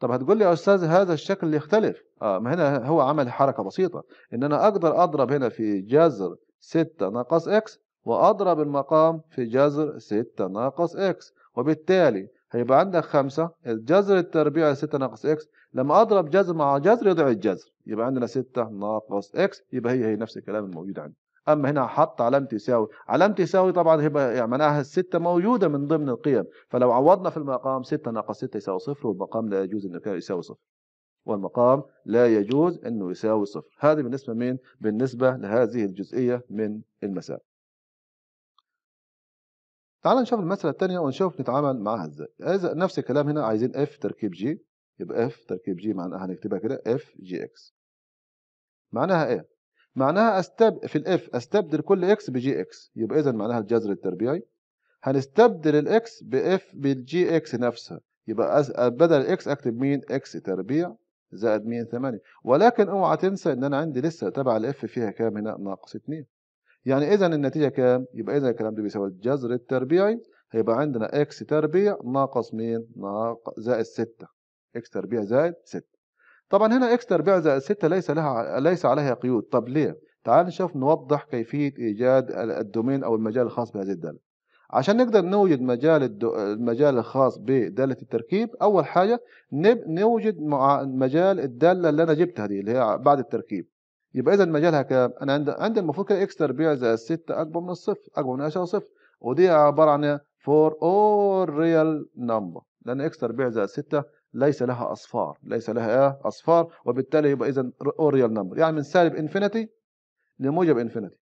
طب هتقول لي يا استاذ هذا الشكل يختلف اه ما هنا هو عمل حركه بسيطه ان انا اقدر اضرب هنا في جذر 6 ناقص اكس واضرب المقام في جذر 6 ناقص اكس وبالتالي هيبقى عندك خمسة الجذر التربيع ستة 6 ناقص اكس لما اضرب جذر مع جذر يضع الجذر يبقى عندنا 6 ناقص اكس يبقى هي هي نفس الكلام الموجود عندي اما هنا حط علامه يساوي علامه يساوي طبعا هيبقى يعني معناها السته موجوده من ضمن القيم فلو عوضنا في المقام 6 ناقص 6 يساوي صفر والمقام لا يجوز انه يساوي صفر والمقام لا يجوز انه يساوي صفر هذه بالنسبه مين بالنسبه لهذه الجزئيه من المسائل تعال نشوف المسألة الثانية ونشوف نتعامل معها ازاي إذا نفس الكلام هنا عايزين اف تركيب جي يبقى اف تركيب جي معناها هنكتبها كده اف جي اكس معناها ايه معناها استب في الاف استبدل كل اكس بجي اكس يبقى اذا معناها الجذر التربيعي هنستبدل الاكس باف بالجي اكس نفسها يبقى أز... بدل الاكس اكتب مين اكس تربيع زائد مين 8 ولكن اوعى تنسى ان انا عندي لسه تبع الاف فيها كام هنا ناقص 2 يعني اذا النتيجه كام يبقى اذا الكلام ده بيساوي الجذر التربيعي هيبقى عندنا اكس تربيع ناقص مين ناقص زائد 6 اكس تربيع زائد 6 طبعا هنا اكس تربيع زائد 6 ليس لها ليس عليها قيود طب ليه تعال نشوف نوضح كيفيه ايجاد الدومين او المجال الخاص بهذه الداله عشان نقدر نوجد مجال الدو... المجال الخاص بدالة التركيب أول حاجة نب... نوجد مع مجال الدالة اللي أنا جبتها دي اللي هي بعد التركيب يبقى اذا مجالها كام انا عندي عندي المفروض كده اكس تربيع زائد 6 اكبر من الصفر اكبر من 10 صفر ودي عباره عن فور اول ريال نمبر لان اكس تربيع زائد 6 ليس لها اصفار ليس لها ايه اصفار وبالتالي يبقى اذا اول ريال نمبر يعني من سالب انفينيتي لموجب انفينيتي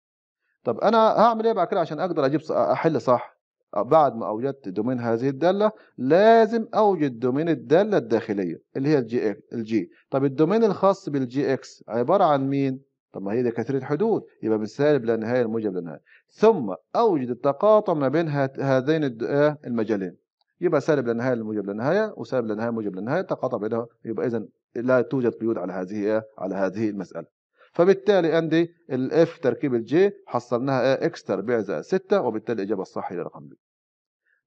طب انا هعمل ايه بعد كده عشان اقدر اجيب احل صح بعد ما أوجدت دومين هذه الدالة لازم أوجد دومين الدالة الداخلية اللي هي الجي اكس الجي طب الدومين الخاص بالجي اكس عبارة عن مين؟ طب ما هي دي كثيرة حدود يبقى من سالب لا نهاية لموجب لا نهاية ثم أوجد التقاطع ما بين هذين آه، المجالين يبقى سالب لا نهاية لموجب لا نهاية وسالب لا نهاية لنهايه لا نهاية تقاطع بينها يبقى إذا لا توجد قيود على هذه آه، على هذه المسألة فبالتالي عندي الاف تركيب الجي حصلناها ايه اكس تربيع زائد 6 وبالتالي الاجابه الصح هي رقم بي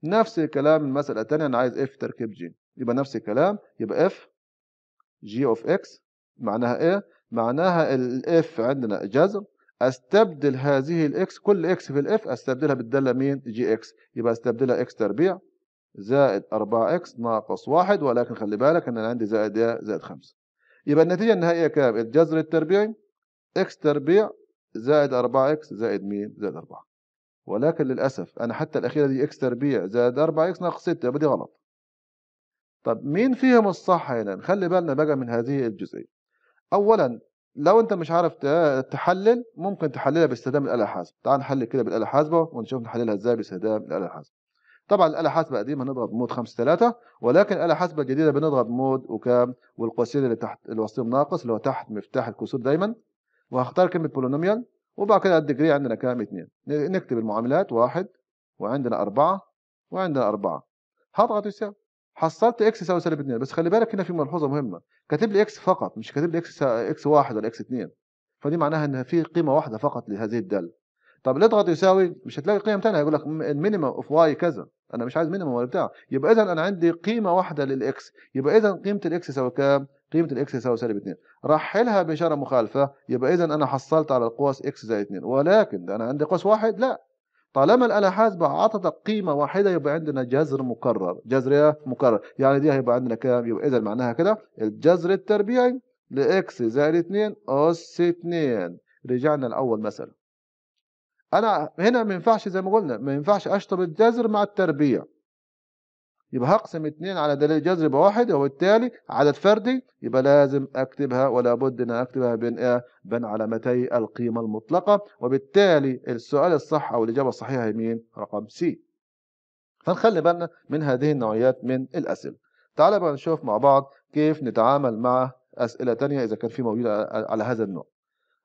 نفس الكلام المساله الثانيه انا عايز اف تركيب جي يبقى نفس الكلام يبقى اف جي اوف اكس معناها ايه معناها الاف عندنا جذر استبدل هذه الاكس كل اكس في الاف استبدلها بالداله مين جي اكس يبقى استبدلها اكس تربيع زائد 4 اكس ناقص 1 ولكن خلي بالك ان انا عندي زائد ايه زائد 5 يبقى النتيجه النهائيه كام الجذر التربيعي اكس تربيع زائد 4 اكس زائد مين زائد 4 ولكن للاسف انا حتى الاخيره دي اكس تربيع زائد 4 اكس ناقص 6 يبقى دي غلط طب مين فيهم الصح هنا نخلي بالنا بقى من هذه الجزئيه اولا لو انت مش عارف تحلل ممكن تحللها باستخدام الاله الحاسبه تعال نحلل كده بالاله الحاسبه ونشوف نحللها ازاي باستخدام الاله الحاسبه طبعا الاله الحاسبه القديمه نضغط مود 5 3 ولكن الاله الحاسبه الجديده بنضغط مود وكام والقوسين اللي تحت الوسيم ناقص اللي هو تحت مفتاح الكسور دايما وهختار كلمة بولونوميال وبعد كده الديجري عندنا كام اثنين نكتب المعاملات واحد وعندنا أربعة وعندنا أربعة هضغط يساوي حصلت اكس يساوي سالب 2 بس خلي بالك هنا في ملحوظه مهمه كاتب لي اكس فقط مش كاتب لي اكس اكس 1 ولا اكس 2 فدي معناها ان في قيمه واحده فقط لهذه الداله طب اضغط يساوي مش هتلاقي قيم ثانيه هيقول لك المينيمم اوف واي كذا انا مش عايز مينيموم ولا بتاع يبقى اذا انا عندي قيمه واحده للاكس يبقى اذا قيمه الاكس تساوي كام قيمه الاكس تساوي سالب 2 رحلها باشاره مخالفه يبقى اذا انا حصلت على القوس اكس زائد 2 ولكن انا عندي قوس واحد لا طالما الآلة حاسبة عطتك قيمة واحدة يبقى عندنا جذر مكرر، جذر إيه؟ مكرر، يعني دي هيبقى عندنا كام؟ يبقى إذا معناها كده الجذر التربيعي لإكس زائد 2 أس 2 رجعنا لأول مسألة. انا هنا ما ينفعش زي ما قلنا ما ينفعش اشطب الجذر مع التربيع يبقى هقسم اتنين على دليل جذر يبقى واحد وبالتالي عدد فردي يبقى لازم اكتبها ولا بد ان اكتبها بين ايه بين علامتي القيمه المطلقه وبالتالي السؤال الصح او الاجابه الصحيحه هي مين رقم سي فنخلي بالنا من هذه النوعيات من الاسئله تعالى بقى نشوف مع بعض كيف نتعامل مع اسئله تانية اذا كان في موجوده على هذا النوع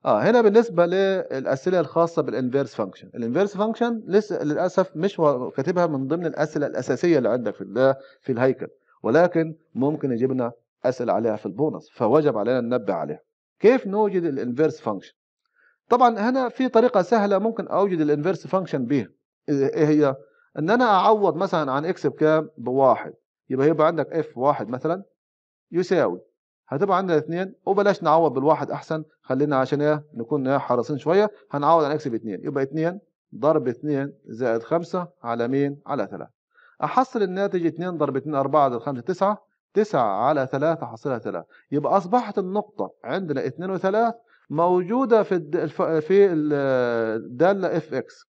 اه هنا بالنسبه للاسئله الخاصه بالانفيرس فانكشن الانفيرس فانكشن لسه للاسف مش كاتبها من ضمن الاسئله الاساسيه اللي عندك في ده في الهيكل ولكن ممكن يجيب لنا اسئله عليها في البونص فوجب علينا ننبه عليها كيف نوجد الانفيرس فانكشن طبعا هنا في طريقه سهله ممكن اوجد الانفيرس فانكشن بيها إيه،, ايه هي ان انا اعوض مثلا عن اكس بكام بواحد يبقى يبقى عندك اف واحد مثلا يساوي هتبقى عندنا اثنين وبلاش نعوض بالواحد احسن خلينا عشان ايه نكون إيه، حريصين شويه هنعوض عن اكس باثنين يبقى 2 ضرب 2 زائد 5 على مين؟ على 3 احصل الناتج 2 ضرب 2 4 زائد 5 9 9 على 3 احصلها 3 يبقى اصبحت النقطه عندنا 2 و3 موجوده في في الداله اف اكس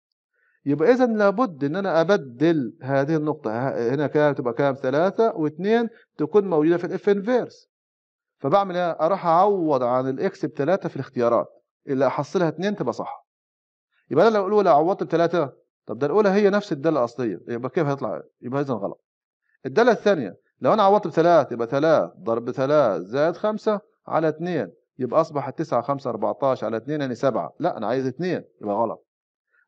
يبقى اذا لابد ان انا ابدل هذه النقطه هنا كام تبقى كام 3 و2 تكون موجوده في الاف انفيرس فبعمل ايه اروح اعوض عن الاكس بثلاثه في الاختيارات اللي احصلها اثنين تبقى صح يبقى انا لو الاولى عوضت بثلاثه طب ده الاولى هي نفس الداله الاصليه يبقى كيف هيطلع يبقى اذا غلط الداله الثانيه لو انا عوضت بثلاث يبقى 3 ضرب 3 زائد 5 على 2 يبقى اصبحت 9 5 14 على 2 يعني 7 لا انا عايز 2 يبقى غلط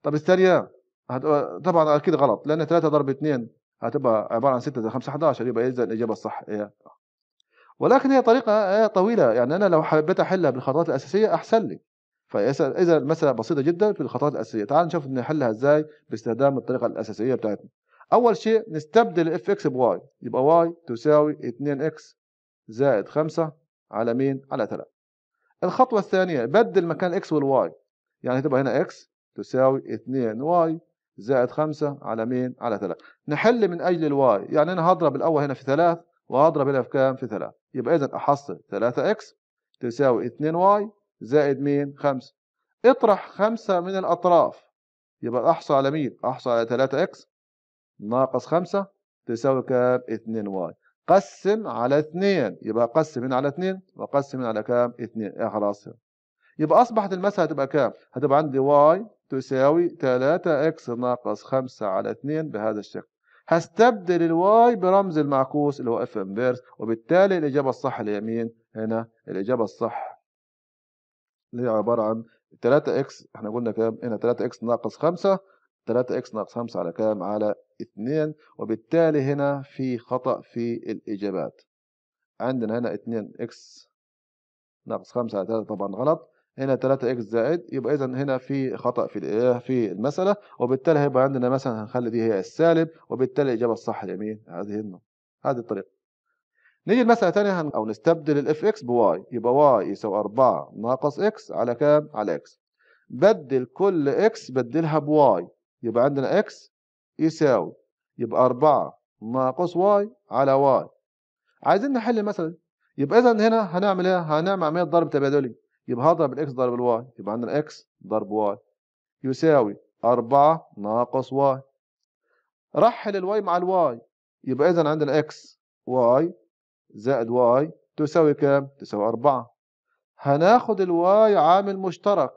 طب الثانيه هتبقى طبعا اكيد غلط لان 3 ضرب 2 هتبقى عباره عن 6 زائد 5 11 يبقى اذا الاجابه الصح ايه ولكن هي طريقة طويلة يعني أنا لو حبيت أحلها بالخطوات الأساسية أحسن لي فإذا المسألة بسيطة جدا في الخطوات الأساسية تعال نشوف نحلها إزاي باستخدام الطريقة الأساسية بتاعتنا أول شيء نستبدل اف اكس بواي يبقى واي تساوي 2 اكس زائد 5 على مين؟ على 3 الخطوة الثانية بدل مكان اكس والواي يعني تبقى هنا اكس تساوي 2 واي زائد 5 على مين؟ على 3 نحل من أجل الواي يعني أنا هضرب الأول هنا في 3 واضرب هنا في كام في 3 يبقى اذا احصل 3 اكس تساوي 2 واي زائد مين 5 اطرح 5 من الاطراف يبقى احصل على مين احصل على 3 اكس ناقص 5 تساوي كام 2 واي قسم على 2 يبقى قسم من على 2 وقسم من على كام 2 اخلص إيه يبقى اصبحت المسألة هتبقى كام هتبقى عندي واي تساوي 3 اكس ناقص 5 على 2 بهذا الشكل هستبدل الواي برمز المعكوس اللي هو اف انفيرس وبالتالي الاجابه الصح اليمين هنا الاجابه الصح اللي هي عباره عن 3 اكس احنا قلنا كام؟ هنا 3 اكس ناقص 5 3 اكس ناقص 5 على كام؟ على 2 وبالتالي هنا في خطا في الاجابات عندنا هنا 2 اكس ناقص 5 على 3 طبعا غلط هنا 3 اكس زائد يبقى اذا هنا في خطا في آه، في المساله وبالتالي هيبقى عندنا مثلا هنخلي دي هي السالب وبالتالي الاجابه الصح لمين؟ هذه النقطه هذه الطريقه نيجي لمساله ثانيه هن... او نستبدل الاف اكس بواي يبقى واي يساوي 4 ناقص اكس على كام؟ على اكس بدل كل اكس بدلها بواي يبقى عندنا اكس يساوي يبقى 4 ناقص واي على واي عايزين نحل المساله دي يبقى اذا هنا هنعمل ايه؟ هنعمل عمليه ضرب تبادلي يبقى هضرب الاكس ضرب الواي يبقى عندنا اكس ضرب واي يساوي 4 ناقص واي رحل الواي مع الواي يبقى اذا عندنا اكس واي زائد واي تساوي كام؟ تساوي 4 هناخد الواي عامل مشترك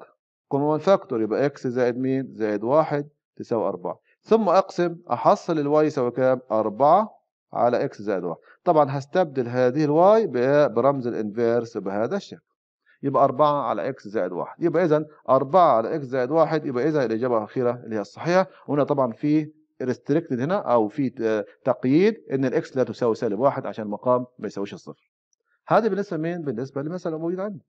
كومون فاكتور يبقى اكس زائد مين؟ زائد واحد تساوي 4 ثم اقسم احصل الواي يساوي كام؟ 4 على اكس زائد 1 طبعا هستبدل هذه الواي برمز الانفيرس بهذا الشكل يبقى 4 على اكس زائد 1 يبقى اذا 4 على اكس زائد 1 يبقى اذا الاجابه الاخيره اللي هي الصحيحه وهنا طبعا في ريستريكتد هنا او في تقييد ان الاكس لا تساوي سالب 1 عشان المقام ما يساويش الصفر هذا بالنسبه لمين بالنسبه للمساله الموجوده عندي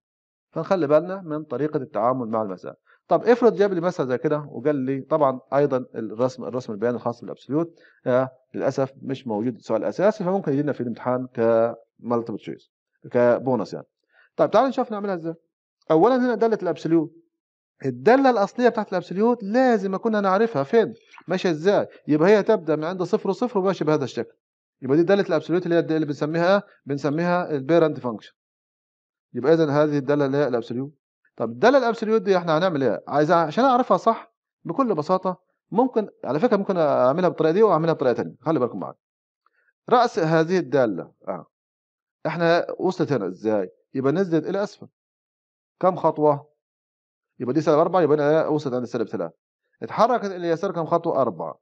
فنخلي بالنا من طريقه التعامل مع المساله طب افرض جاب لي مساله زي كده وقال لي طبعا ايضا الرسم الرسم البياني الخاص بالابسوليوت آه للاسف مش موجود سؤال اساسي فممكن يجي لنا في الامتحان كمالتيبل تشويس كبونص يعني طيب تعالوا نشوف نعملها ازاي اولا هنا داله الابسوليوت الداله الاصليه بتاعت الابسوليوت لازم اكون انا عارفها فين ماشيه ازاي يبقى هي تبدا من عند صفر وصفر وماشيه بهذا الشكل يبقى دي داله الابسوليوت اللي هي اللي بنسميها إيه؟ بنسميها البيرنت فانكشن يبقى اذا هذه الداله اللي هي الابسوليوت طب الداله الابسوليوت دي احنا هنعمل ايه عايز عشان اعرفها صح بكل بساطه ممكن على فكره ممكن اعملها بالطريقه دي واعملها بطريقه ثانيه خلي بالكم معايا راس هذه الداله اه احنا وصلت هنا ازاي يبقى نزلت الى إيه اسفل كم خطوه يبقى دي سالب 4 يبقى انا وصلت عند سالب 3 اتحركت الى اليسار كم خطوه 4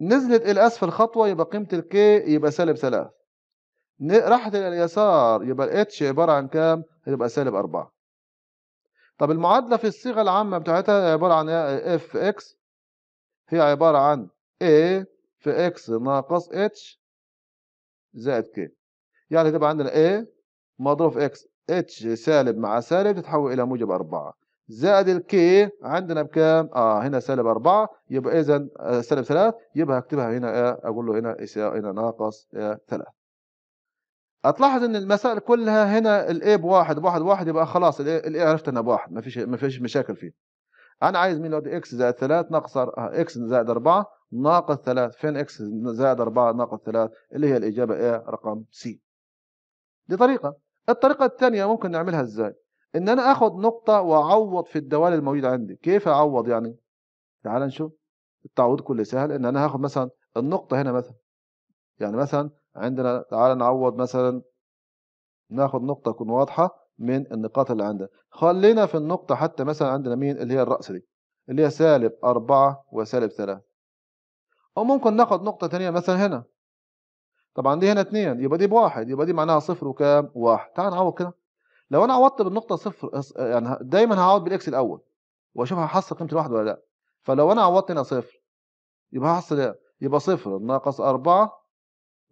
نزلت الى اسفل خطوه يبقى قيمه الكي يبقى سالب 3 راحت الى اليسار يبقى الاتش عباره عن كام هتبقى سالب 4 طب المعادله في الصيغه العامه بتاعتها عباره عن اف إيه؟ اكس هي عباره عن a في اكس ناقص اتش زائد كي يعني تبقى عندنا a مضروب اكس اتش سالب مع سالب تتحول الى موجب 4 زائد الكي عندنا بكام؟ اه هنا سالب 4 يبقى اذا آه، سالب 3 يبقى اكتبها هنا آه، اقول له هنا هنا ناقص آه، ثلاث 3 هتلاحظ ان المسائل كلها هنا الاي بواحد بواحد واحد يبقى خلاص الاي عرفت انها بواحد ما فيش ما فيش مشاكل فيه انا عايز مين لو اكس زائد 3 ناقص اكس زائد 4 ناقص 3 فين اكس زائد 4 ناقص 3 اللي هي الاجابه ايه رقم سي دي طريقه الطريقة الثانية ممكن نعملها ازاي ان انا اخد نقطة واعوض في الدوال الموجود عندي كيف اعوض يعني تعال نشوف التعويض كله سهل ان انا هاخد مثلا النقطة هنا مثلا يعني مثلا عندنا تعال نعوض مثلا ناخد نقطة تكون واضحة من النقاط اللي عندنا خلينا في النقطة حتى مثلا عندنا مين اللي هي الرأس دي اللي هي سالب أربعة وسالب ثلاثة أو ممكن ناخد نقطة تانية مثلا هنا طبعا دي هنا اثنين يبقى دي بواحد يبقى دي معناها صفر وكام؟ واحد تعال نعوض كده لو انا عوضت بالنقطه صفر يعني دايما هعوض بالاكس الاول واشوف هحصل قيمه الواحد ولا لا فلو انا عوضت هنا صفر يبقى هحصل ايه؟ يبقى صفر ناقص اربعه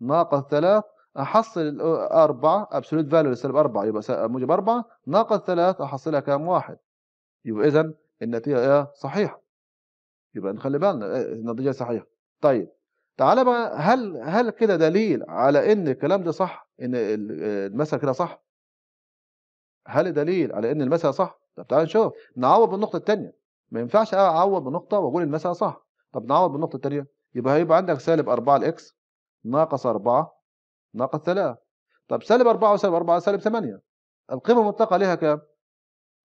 ناقص ثلاث احصل اربعه ابسولوت فاليو لسالب اربعه يبقى موجب اربعه ناقص ثلاث احصلها كام واحد يبقى اذا النتيجه ايه صحيحه يبقى نخلي بالنا إيه، النتيجه صحيحه طيب تعالى بقى هل هل كده دليل على ان الكلام ده صح ان المثل كده صح هل دليل على ان المثل صح طب تعالى نشوف نعوض بالنقطه الثانيه ما ينفعش اعوض بنقطه واقول المثل صح طب نعوض بالنقطه الثانيه يبقى هيبقى عندك سالب 4 الاكس ناقص 4 ناقص 3 طب سالب 4 وسالب 4 سالب 8 القيمه المطلقه ليها كام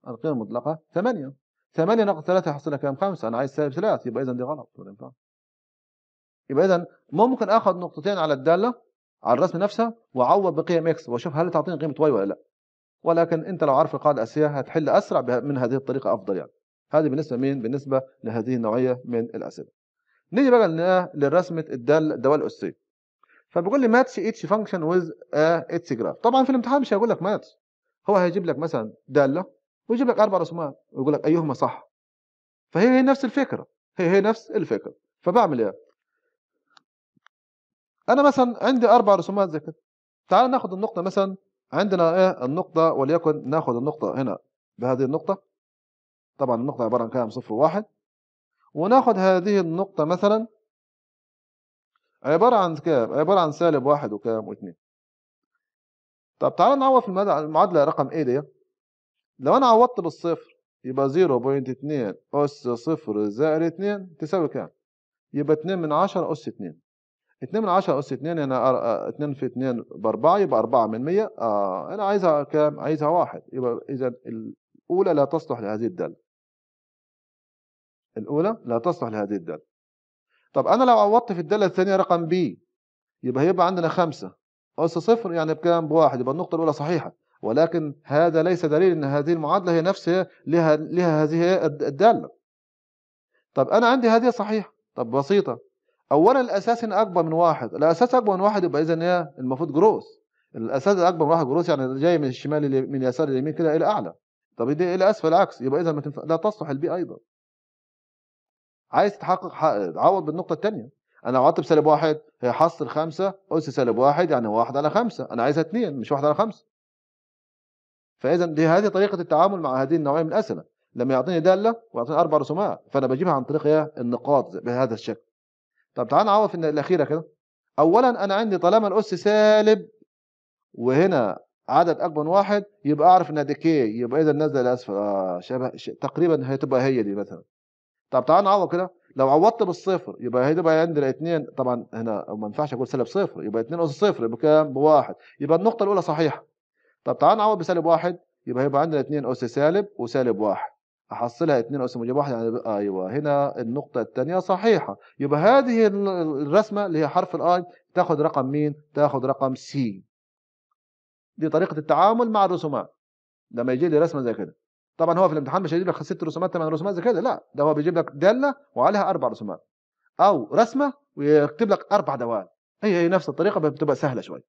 القيمه المطلقه 8 8 ناقص 3 هيحصل لها كام 5 انا عايز سالب 3 يبقى اذا دي غلط ما ينفعش يبقى اذا ممكن اخذ نقطتين على الداله على الرسمه نفسها واعوض بقيم اكس واشوف هل تعطيني قيمه واي ولا لا ولكن انت لو عارف القاعده الاساسيه هتحل اسرع من هذه الطريقه افضل يعني هذه بالنسبه مين بالنسبه لهذه النوعيه من الاسئله نيجي بقى لرسمه الدال الدوال الاسيه فبيقول لي ماتش اتش فانكشن ويز اتش جراف طبعا في الامتحان مش هيقول لك ماتش هو هيجيب لك مثلا داله ويجيب لك اربع رسومات ويقول لك ايهما صح فهي هي نفس الفكره هي هي نفس الفكره فبعمل ايه انا مثلا عندي اربع رسومات زي كده تعال ناخد النقطه مثلا عندنا ايه النقطه وليكن ناخد النقطه هنا بهذه النقطه طبعا النقطه عباره عن كام صفر وواحد وناخد هذه النقطه مثلا عباره عن كام عباره عن سالب واحد وكام واثنين طب تعال نعوض في المعادله رقم ايه دي لو انا عوضت بالصفر يبقى زيرو بوينت اتنين أس صفر زائد اتنين تساوي كام؟ يبقى اتنين من عشره أس اتنين 2 من 10 أس 2 هنا 2 آه، في 2 ب 4 يبقى 4 من 100 آه أنا عايزها كام؟ عايزها واحد يبقى إذا الأولى لا تصلح لهذه الدالة الأولى لا تصلح لهذه الدالة طب أنا لو عوضت في الدالة الثانية رقم B يبقى هيبقى عندنا 5 أس صفر يعني بكام؟ بواحد يبقى النقطة الأولى صحيحة ولكن هذا ليس دليل ان هذه المعادله هي نفسها لها لها هذه الداله طب انا عندي هذه صحيحه طب بسيطه اولا الاساس ان اكبر من واحد الاساس اكبر من واحد يبقى اذا إيه؟ هي المفروض جروس الاساس الاكبر من واحد جروس يعني جاي من الشمال من اليسار اليمين كده الى اعلى طب دي الى اسفل العكس يبقى اذا ما تنفع لا تصلح البي ايضا عايز تحقق عوض بالنقطه الثانيه انا عوضت بسالب واحد هي حصل خمسه اس سالب واحد يعني واحد على خمسه انا عايزها اثنين مش واحد على خمسه فاذا دي هذه طريقه التعامل مع هذه النوعيه من الاسئله لما يعطيني داله ويعطيني اربع رسومات فانا بجيبها عن طريق إيه؟ النقاط بهذا الشكل طب تعال نعوض في الاخيره كده اولا انا عندي طالما الاس سالب وهنا عدد اكبر من واحد يبقى اعرف انها ديكي يبقى اذا نازله لاسفل اه شبه ش... تقريبا هتبقى هي دي مثلا طب تعال نعوض كده لو عوضت بالصفر يبقى هتبقى عندنا 2 طبعا هنا ما ينفعش اقول سالب صفر يبقى اثنين اس صفر بكام؟ بواحد يبقى النقطه الاولى صحيحه طب تعال نعوض بسالب واحد يبقى هيبقى عندنا اثنين اس سالب وسالب واحد احصلها اثنين اقسم موجب واحد يعني ايوه هنا النقطه الثانيه صحيحه يبقى هذه الرسمه اللي هي حرف الاي تاخذ رقم مين تاخذ رقم سي دي طريقه التعامل مع الرسومات لما يجي لي رسمه زي كده طبعا هو في الامتحان مش هيجيب لك ست رسومات ثمان رسومات زي كده لا ده هو بيجيب لك داله وعليها اربع رسومات او رسمه ويكتب لك اربع دوال هي هي نفس الطريقه بتبقى سهله شويه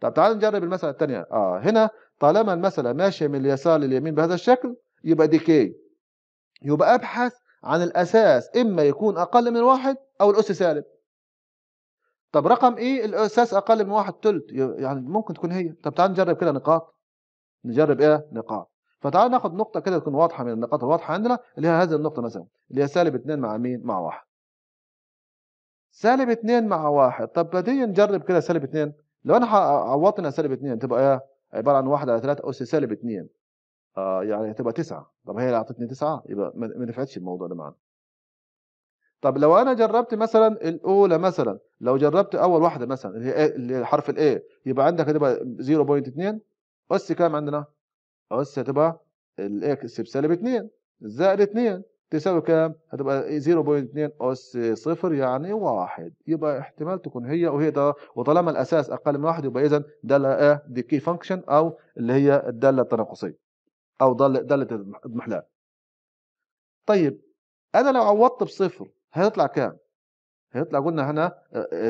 طب تعال نجرب المساله الثانيه اه هنا طالما المساله ماشيه من اليسار لليمين بهذا الشكل يبقى ديكي يبقى ابحث عن الاساس اما يكون اقل من واحد او الاس سالب طب رقم ايه الاساس اقل من واحد تلت يعني ممكن تكون هي طب تعال نجرب كده نقاط نجرب ايه نقاط فتعال ناخد نقطة كده تكون واضحة من النقاط الواضحة عندنا اللي هي هذه النقطة مثلا اللي هي سالب 2 مع مين؟ مع واحد. سالب 2 مع واحد، طب بدي نجرب كده سالب 2 لو انا عوضت سالب 2 تبقى ايه؟ عبارة عن 1 على 3 أس سالب 2 آه يعني تبقى تسعة طب هي اللي اعطتني تسعة يبقى ما نفعتش الموضوع ده معانا طب لو انا جربت مثلا الاولى مثلا لو جربت اول واحده مثلا اللي هي اللي حرف الاي يبقى عندك هتبقى 0.2 اس كام عندنا؟ اس هتبقى الاكس بسالب 2 زائد 2 تساوي كام؟ هتبقى 0.2 اس 0 يعني 1 يبقى احتمال تكون هي وهي ده وطالما الاساس اقل من 1 يبقى اذا ده ايه دي كي فانكشن او اللي هي الداله التناقصيه او ضلت اضمحلال طيب انا لو عوضت بصفر هيطلع كام هيطلع قلنا هنا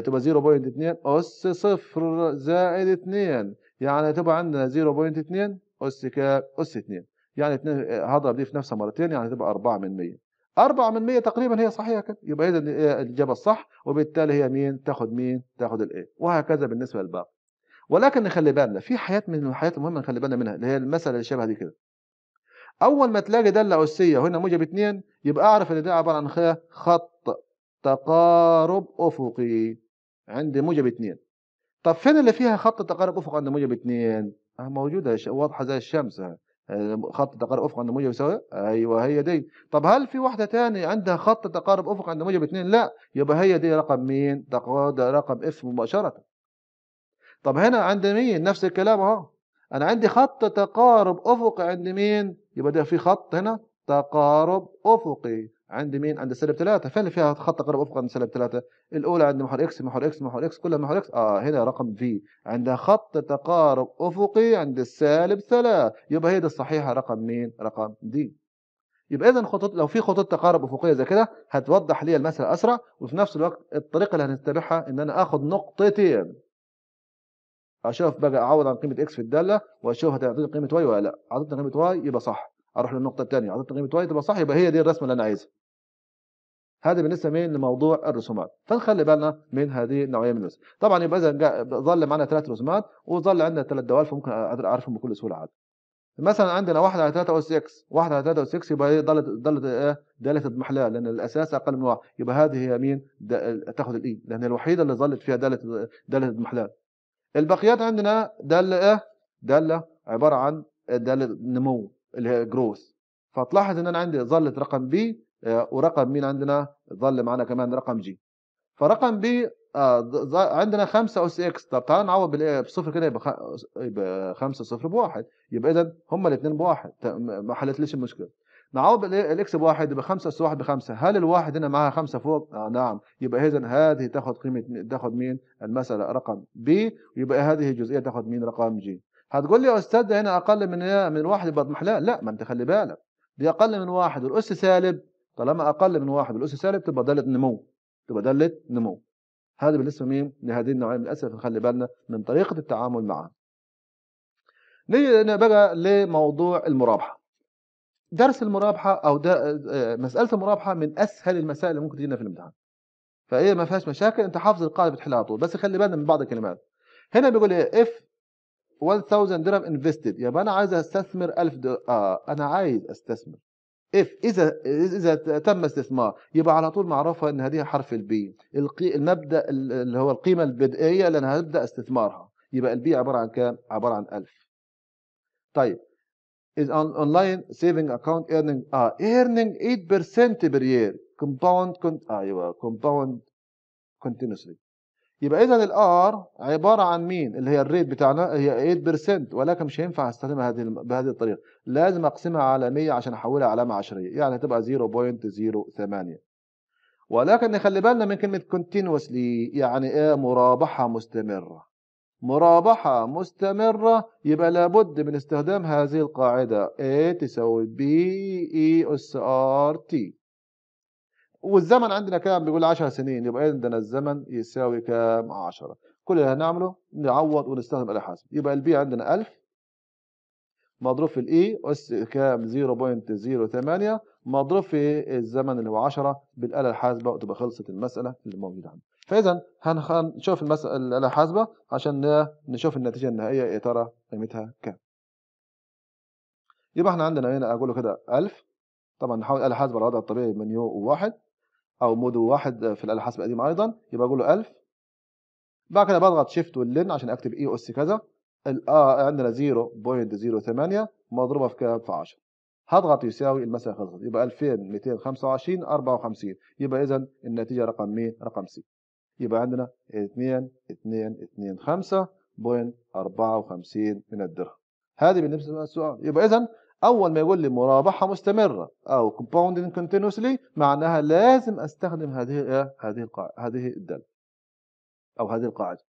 تبقى 0.2 اس صفر زائد 2 يعني تبقى عندنا 0.2 اس كام اس 2 يعني هضرب دي في نفسها مرتين يعني تبقى 4 من 100 4 من 100 تقريبا هي صحيحه كده يبقى اذا الاجابه الصح وبالتالي هي مين تاخد مين تاخد الايه وهكذا بالنسبه للباقي ولكن نخلي بالنا في حياه من الحياة المهمه نخلي بالنا منها اللي هي المساله اللي شبه دي كده اول ما تلاقي داله اسيه وهنا موجب اتنين يبقى اعرف ان ده عباره عن خط تقارب افقي عند موجب اتنين طب فين اللي فيها خط تقارب افقي عند موجب 2 موجوده واضحه زي الشمس آه، خط تقارب افقي عند موجب سواء ايوه هي دي طب هل في واحده تاني عندها خط تقارب افقي عند موجب اتنين لا يبقى هي دي رقم مين ده رقم اف مباشره طب هنا عند مين نفس الكلام اهو انا عندي خط تقارب افقي عند مين يبقى ده في خط هنا تقارب افقي عند مين عند سالب 3 فين اللي فيها خط تقارب افقي عند سالب 3 الاولى عند محور اكس محور اكس محور اكس كلها محور اكس اه هنا رقم في عندها خط تقارب افقي عند السالب 3 يبقى هي دي الصحيحه رقم مين رقم دي يبقى اذا خطوط لو في خطوط تقارب افقيه زي كده هتوضح لي المساله اسرع وفي نفس الوقت الطريقه اللي هنتبعها ان انا اخد نقطتين اشوف بقى اعوض عن قيمه اكس في الداله واشوف هتعطيني قيمه واي ولا لا اعطيتني قيمه واي يبقى صح اروح للنقطه الثانيه اعطيتني قيمه واي تبقى صح يبقى هي دي الرسمه اللي انا عايزها هذا بالنسبه مين لموضوع الرسومات فنخلي بالنا من هذه النوعيه من الرسم طبعا يبقى اذا ظل معنا ثلاث رسومات وظل عندنا ثلاث دوال فممكن اقدر اعرفهم بكل سهوله عادي مثلا عندنا 1 على 3 اس اكس 1 على 3 اس اكس يبقى ضلت ضلت ايه داله اضمحلال لان الاساس اقل من 1 يبقى هذه هي مين تاخذ الاي لان الوحيده اللي ظلت فيها داله داله اضمحلال البقيات عندنا دالة ايه دالة عبارة عن دالة نمو اللي هي جروث فتلاحظ ان انا عندي ظلت رقم بي آه، ورقم مين عندنا ظل معنا كمان رقم جي فرقم بي آه، عندنا 5 اس اكس طب تعال نعوض إيه؟ بصفر كده يبقى 5 صفر بواحد يبقى اذا هما الاثنين بواحد ما حلتليش المشكله نعوض الاكس بواحد يبقى 5 اس 1 ب 5 هل الواحد هنا معاها 5 فوق؟ آه نعم يبقى اذا هذه تاخذ قيمه تاخذ مين؟ المساله رقم بي ويبقى هذه الجزئيه تاخذ مين؟ رقم جي. هتقول لي يا استاذ ده هنا اقل من من واحد يبقى اضمحلاه، لا ما انت خلي بالك دي اقل من واحد والاس سالب طالما اقل من واحد والاس سالب تبقى داله نمو تبقى داله نمو. هذا بالنسبه مين؟ لهذه النوعيه للاسف نخلي بالنا من طريقه التعامل معها. نيجي بقى لموضوع المرابحه. درس المرابحه او آه، آه، مساله المرابحه من اسهل المسائل اللي ممكن تجينا في الامتحان فايه ما فيهاش مشاكل انت حافظ القاعده بتحلها على طول بس خلي بالنا من بعض الكلمات هنا بيقول ايه اف 1000 درهم انفستد يبقى انا عايز استثمر 1000 اه انا عايز استثمر اف اذا اذا تم استثمار يبقى على طول معروفة ان هذه حرف البي القي المبدا اللي هو القيمه البدئيه اللي انا هبدا استثمارها يبقى البي عباره عن كام عباره عن 1000 طيب is on online saving account earning uh, earning 8% per year compound con ايوه compound continuously يبقى اذا الار عباره عن مين اللي هي الريت بتاعنا هي 8% ولكن مش هينفع استخدمها هذه بهذه الطريقه لازم اقسمها على 100 عشان احولها علامه عشريه يعني هتبقى 0.08 ولكن نخلي بالنا من كلمه continuously يعني ايه مرابحه مستمره مرابحة مستمرة يبقى لابد من استخدام هذه القاعدة A تساوي B E أس R T والزمن عندنا كام بيقول 10 سنين يبقى عندنا الزمن يساوي كام 10 كل اللي هنعمله نعوض ونستخدم آلة حاسبة يبقى البي عندنا 1000 مضروب في الاي e، اس كام 0.08 مضروب في الزمن اللي هو 10 بالآلة الحاسبة وتبقى خلصت المسألة اللي موجودة عندنا فاذا هنشوف المساله الحاسبه عشان نشوف النتيجه النهائيه يا إيه ترى قيمتها كام يبقى احنا عندنا هنا اقول له كده 1000 طبعا نحاول الاله حاسبه الوضع الطبيعي من يو واحد او مودو واحد في الاله الحاسبه القديمه ايضا يبقى اقول له 1000 بعد كده بضغط شيفت واللين عشان اكتب اي e اس كذا الار عندنا 0.08 مضروبه في كام في 10 هضغط يساوي المسافه خلصت يبقى 2225 54 يبقى اذا النتيجه رقم مين رقم سي يبقى عندنا 2 2 2 5 54 من الدرهم هذه بالنسبه للسؤال يبقى اذا اول ما يقول لي مرابحه مستمره او كومباوند كونتينوسلي معناها لازم استخدم هذه آه، هذه هذه الداله او هذه القاعده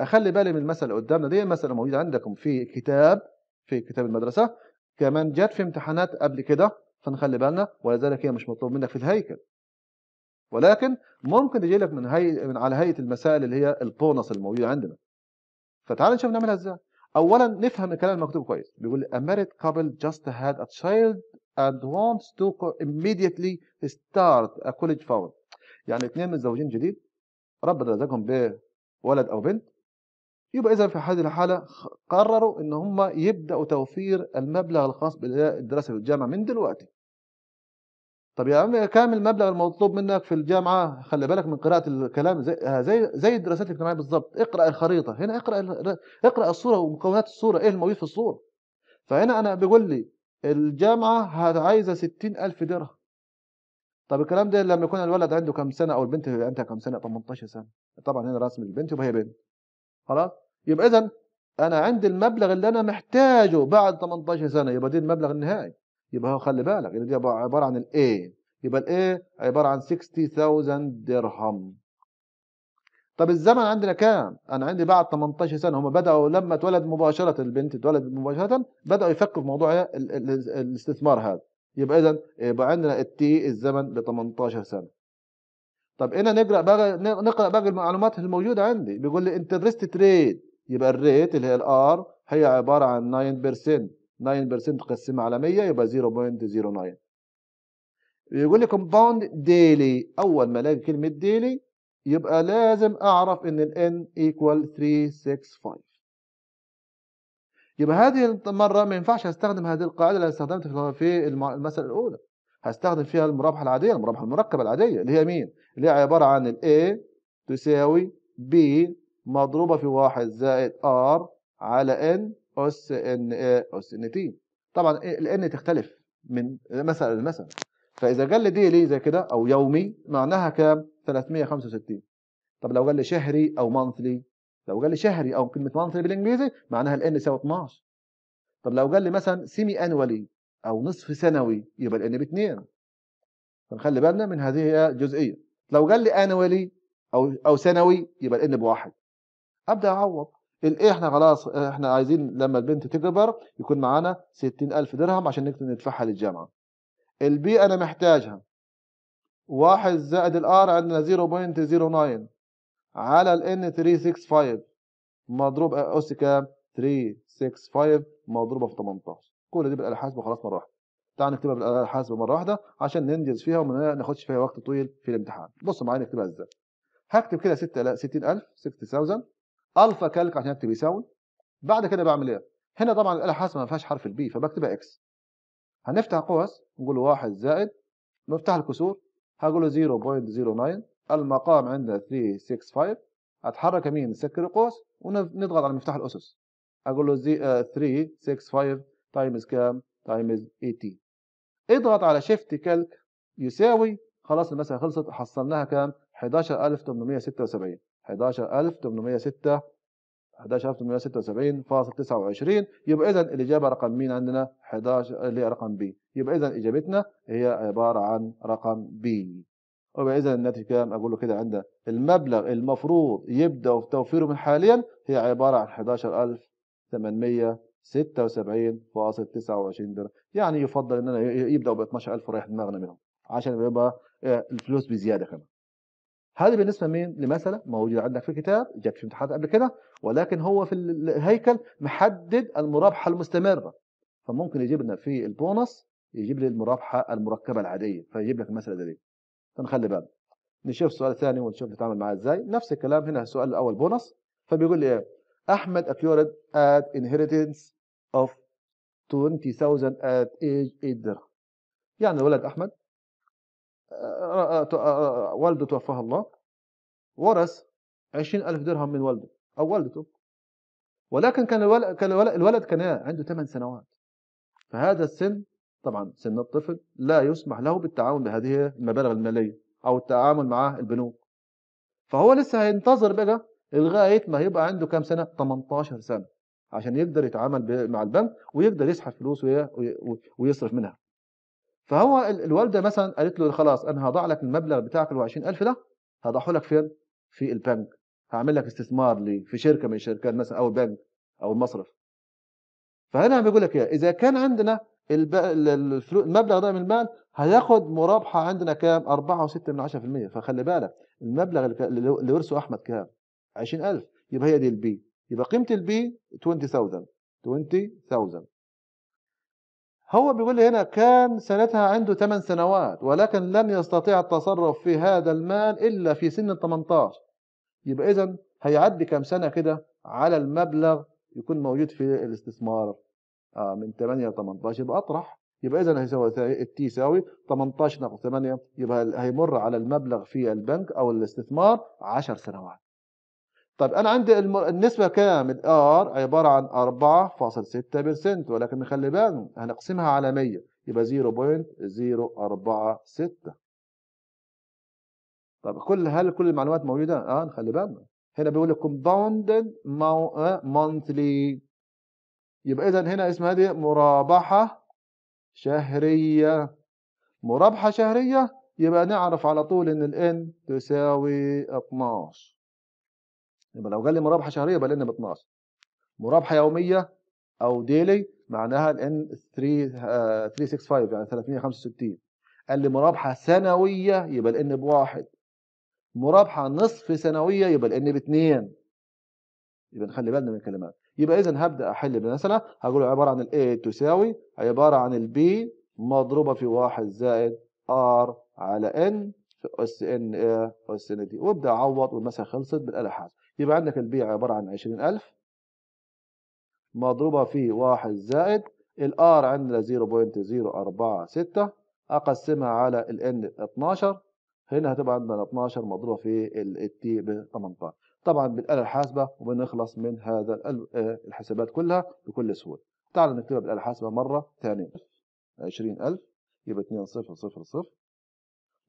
اخلي بالي من المساله قدامنا دي المساله موجوده عندكم في كتاب في كتاب المدرسه كمان جت في امتحانات قبل كده فنخلي بالنا ولذلك هي مش مطلوب منك في الهيكل ولكن ممكن تجي لك من هي من على هيئه المسائل اللي هي البونص الموجوده عندنا فتعال نشوف نعملها ازاي اولا نفهم الكلام المكتوب كويس بيقول لي married couple جاست هاد ا تشايلد اند وونتس تو immediately start a college فاوند يعني اثنين متزوجين جديد ربنا رزقهم بولد او بنت يبقى اذا في هذه الحاله قرروا ان هم يبداوا توفير المبلغ الخاص بالدراسه في الجامعه من دلوقتي طب يا عم كام المبلغ المطلوب منك في الجامعه خلي بالك من قراءه الكلام زي آه، زي, زي الدراسات الاجتماعيه بالظبط اقرا الخريطه هنا اقرا اقرا الصوره ومكونات الصوره ايه الموجود في الصوره فهنا انا بيقول لي الجامعه عايزه 60000 درهم طب الكلام ده لما يكون الولد عنده كم سنه او البنت عندها كم سنه 18 سنه طبعا هنا رسم البنت وهي بنت خلاص يبقى اذا انا عندي المبلغ اللي انا محتاجه بعد 18 سنه يبقى ده المبلغ النهائي يبقى هو خلي بالك يعني دي عباره عن الاي يبقى الاي عباره عن 60000 درهم طب الزمن عندنا كام؟ انا عندي بعد 18 سنه هم بداوا لما اتولد مباشره البنت اتولد مباشره بداوا يفكروا في موضوع الاستثمار هذا يبقى اذا يبقى عندنا التي الزمن ب 18 سنه طب هنا نقرا بقى نقرا باقي المعلومات الموجوده عندي بيقول لي درست تريد يبقى الريت اللي هي الار هي عباره عن 9% 9% تقسمها على 100 يبقى 0.09 يقول لي كومباوند ديلي اول ما الاقي كلمه ديلي يبقى لازم اعرف ان n ايكوال 365 يبقى هذه المره ما ينفعش استخدم هذه القاعده اللي استخدمتها في المساله الاولى هستخدم فيها المرابحه العاديه المرابحه المركبه العاديه اللي هي مين اللي هي عباره عن ال A تساوي B مضروبه في 1 زائد R على N اس ان إيه، اس ان تي طبعا إيه، الان تختلف من مثلا لمثلا فاذا قال لي ديلي زي كده او يومي معناها كام 365 طب لو قال لي شهري او مانثلي لو قال لي شهري او كلمه مانثلي بالانجليزي معناها الان يساوي 12 طب لو قال لي مثلا سيمي انوالي او نصف سنوي يبقى الان باثنين فنخلي بالنا من هذه الجزئيه لو قال لي انوالي او او سنوي يبقى الان بواحد ابدا اعوض الايه احنا خلاص احنا عايزين لما البنت تكبر يكون معانا 60000 درهم عشان نقدر ندفعها للجامعه البي انا محتاجها واحد زائد الار عندنا 0.09 على الان 365 مضروب اس كام 365 مضروبه في 18 كل دي بالآلة الحاسبة خلاص مرة واحدة تعال نكتبها بالآلة الحاسبة مرة واحدة عشان ننجز فيها وما ناخدش فيها وقت طويل في الامتحان بصوا معايا نكتبها ازاي هكتب كده 6000 60000 6000 الفا كالك عشان اكتب يساوي بعد كده بعمل ايه هنا طبعا الاله حاسه ما فيهاش حرف البي فبكتبها اكس هنفتح قوس نقول له 1 زائد مفتاح الكسور هقول له 0.09 المقام عندنا 365 اتحرك يمين نسكر القوس ونضغط على مفتاح الاسس اقول له 365 تايمز كام تايمز 18 اضغط على شيفت كالك يساوي خلاص المسألة خلصت حصلناها كام 11876 11876 11876.29 يبقى اذا الاجابه رقم مين عندنا 11 اللي هي رقم بي يبقى اذا اجابتنا هي عباره عن رقم بي يبقى اذا الناتج كام اقول له كده عندنا المبلغ المفروض يبدا في توفيره من حاليا هي عباره عن 11876.29 درهم يعني يفضل ان انا يبداوا ب 12000 رايح دماغنا منهم عشان يبقى الفلوس بزياده كمان هذه بالنسبه مين لمساله موجوده عندك في الكتاب جت في امتحانات قبل كده ولكن هو في الهيكل محدد المرابحه المستمره فممكن يجيب لنا في البونص يجيب لي المرابحه المركبه العاديه فيجيب لك المساله دي فنخلي بالنا نشوف السؤال الثاني ونشوف نتعامل معاه ازاي نفس الكلام هنا السؤال الاول بونص فبيقول لي ايه احمد اكيورد اد انهيرتنس اوف 20000 ات ايج 8 درهم يعني الولد احمد آه، آه، آه، والده توفاه الله ورث 20000 درهم من والده أو والدته ولكن كان الولد كان الولد كان عنده 8 سنوات فهذا السن طبعا سن الطفل لا يسمح له بالتعامل بهذه المبالغ المالية أو التعامل مع البنوك فهو لسه هينتظر بقى لغاية ما يبقى عنده كام سنة 18 سنة عشان يقدر يتعامل مع البنك ويقدر يسحب فلوس ويصرف منها فهو الوالده مثلا قالت له خلاص انا هضع لك المبلغ بتاعك اللي هو 20000 ده هضعه لك فين؟ في البنك هعمل لك استثمار لي في شركه من الشركات مثلا او بنك او المصرف فهنا بيقول لك ايه اذا كان عندنا المبلغ ده من المال هياخد مرابحه عندنا كام؟ 4.6% فخلي بالك المبلغ اللي ورثه احمد كام؟ 20000 يبقى هي دي البي يبقى قيمه البي 20000 20000 هو بيقول لي هنا كان سنتها عنده 8 سنوات ولكن لن يستطيع التصرف في هذا المال إلا في سن ال 18 يبقى إذا هيعدي كام سنة كده على المبلغ يكون موجود في الاستثمار آه، من 8 ل 18 يبقى أطرح يبقى إذا هيساوي التي يساوي 18 ناقص 8 يبقى هيمر على المبلغ في البنك أو الاستثمار 10 سنوات طيب انا عندي النسبه كام الار عباره عن 4.6% ولكن نخلي بالنا هنقسمها على 100 يبقى 0.046 طب كل هل كل المعلومات موجوده اه نخلي بالنا هنا بيقول لك كومباوند آه، مونثلي يبقى اذا هنا اسمها هذه مرابحه شهريه مرابحه شهريه يبقى نعرف على طول ان الان تساوي 12 يبقى لو جالي مرابحه شهريه يبقى الان ب 12 مرابحه يوميه او ديلي معناها الان آه، 365 يعني 365 قال لي مرابحه سنويه يبقى الان بواحد مرابحه نصف سنويه يبقى الان باثنين يبقى نخلي بالنا من الكلمات يبقى اذا هبدا احل بالمساله هقول عباره عن الاي تساوي عباره عن البي مضروبه في 1 زائد ار على ان في اس ان ايه اس ان دي وابدا اعوض والمساله خلصت بالآلة حاسبة يبقى عندك البيع عبارة عن 20000 مضروبة في 1 زائد الار عندنا 0.046 اقسمها على الان 12 هنا هتبقى عندنا 12 مضروبة في التي ب 18 طبعا بالآلة الحاسبة وبنخلص من هذا آه الحسابات كلها بكل سهولة تعال نكتبها بالآلة الحاسبة مرة ثانية 20000 يبقى اتنين صفر صفر صفر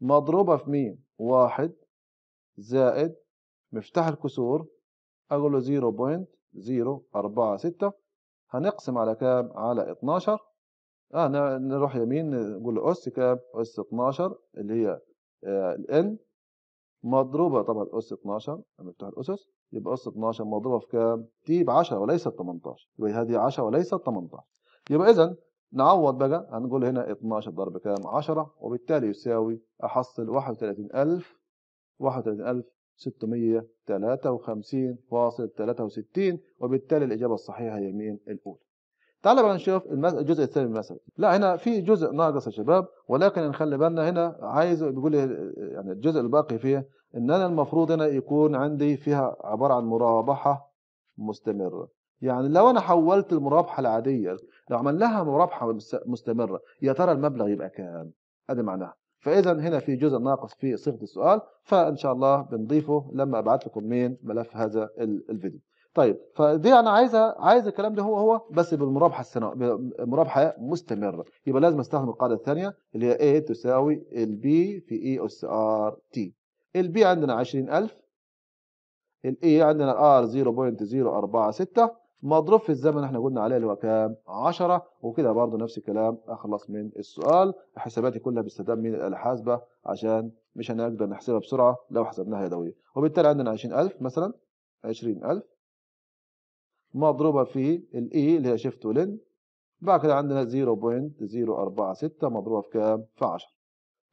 مضروبة في مين؟ واحد زائد مفتاح الكسور أقول له 0.046 هنقسم على كام؟ على 12 آه نروح يمين نقول له أس كام؟ أس 12 اللي هي آه، الـ N مضروبة طبعا أس 12 مفتاح الأسس يبقى أس 12 مضروبة في كام؟ تي ب 10 وليست 18 يبقى هذه 10 وليست 18 يبقى إذا نعوض بقى هنقول هنا 12 ضرب كام؟ 10 وبالتالي يساوي أحصل 31000 31000 653.63 وبالتالي الإجابة الصحيحة هي مين الأولى تعال بقى نشوف الجزء الثاني من المسألة لا هنا في جزء ناقص يا شباب ولكن نخلي بالنا هنا عايز بيقول يعني الجزء الباقي فيه ان انا المفروض هنا يكون عندي فيها عبارة عن مرابحة مستمرة يعني لو انا حولت المرابحة العادية لو عملناها مرابحة مستمرة يا ترى المبلغ يبقى كام؟ ادي معناها فإذا هنا في جزء ناقص في صيغة السؤال فإن شاء الله بنضيفه لما ابعث لكم مين ملف هذا الفيديو طيب فدي انا عايزه عايز الكلام ده هو هو بس بالمرابحه السنويه مرابحه مستمره يبقى لازم استخدم القاعده الثانيه اللي هي A تساوي البي في اي اس ار تي البي عندنا 20000 الاي e عندنا R 0.046 مضروب في الزمن احنا قلنا عليه اللي هو كام 10 وكده برضه نفس الكلام اخلص من السؤال حساباتي كلها باستخدام من الاله الحاسبه عشان مش هنقدر نحسبها بسرعه لو حسبناها يدويه وبالتالي عندنا 20000 مثلا 20000 مضروبه في الاي e اللي هي شيفت ولن بعد كده عندنا 0.046 مضروبه في كام في 10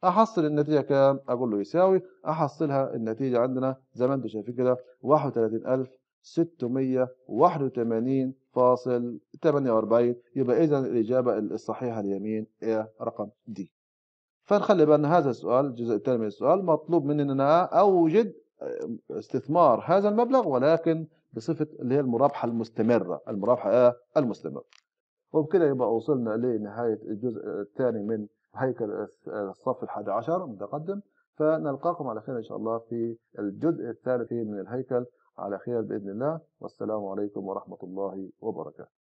احصل النتيجه كام اقول له يساوي احصلها النتيجه عندنا زي ما انتم شايفين كده 31000 681.48 يبقى إذا الإجابة الصحيحة اليمين هي رقم دي فنخلي بالنا هذا السؤال الجزء الثاني من السؤال مطلوب مننا أوجد آه، استثمار هذا المبلغ ولكن بصفة اللي هي المرابحة المستمرة المرابحة المستمرة وبكده يبقى وصلنا لنهاية الجزء الثاني من هيكل الصف الحادي عشر متقدم فنلقاكم على خير إن شاء الله في الجزء الثالث من الهيكل على خير بإذن الله والسلام عليكم ورحمة الله وبركاته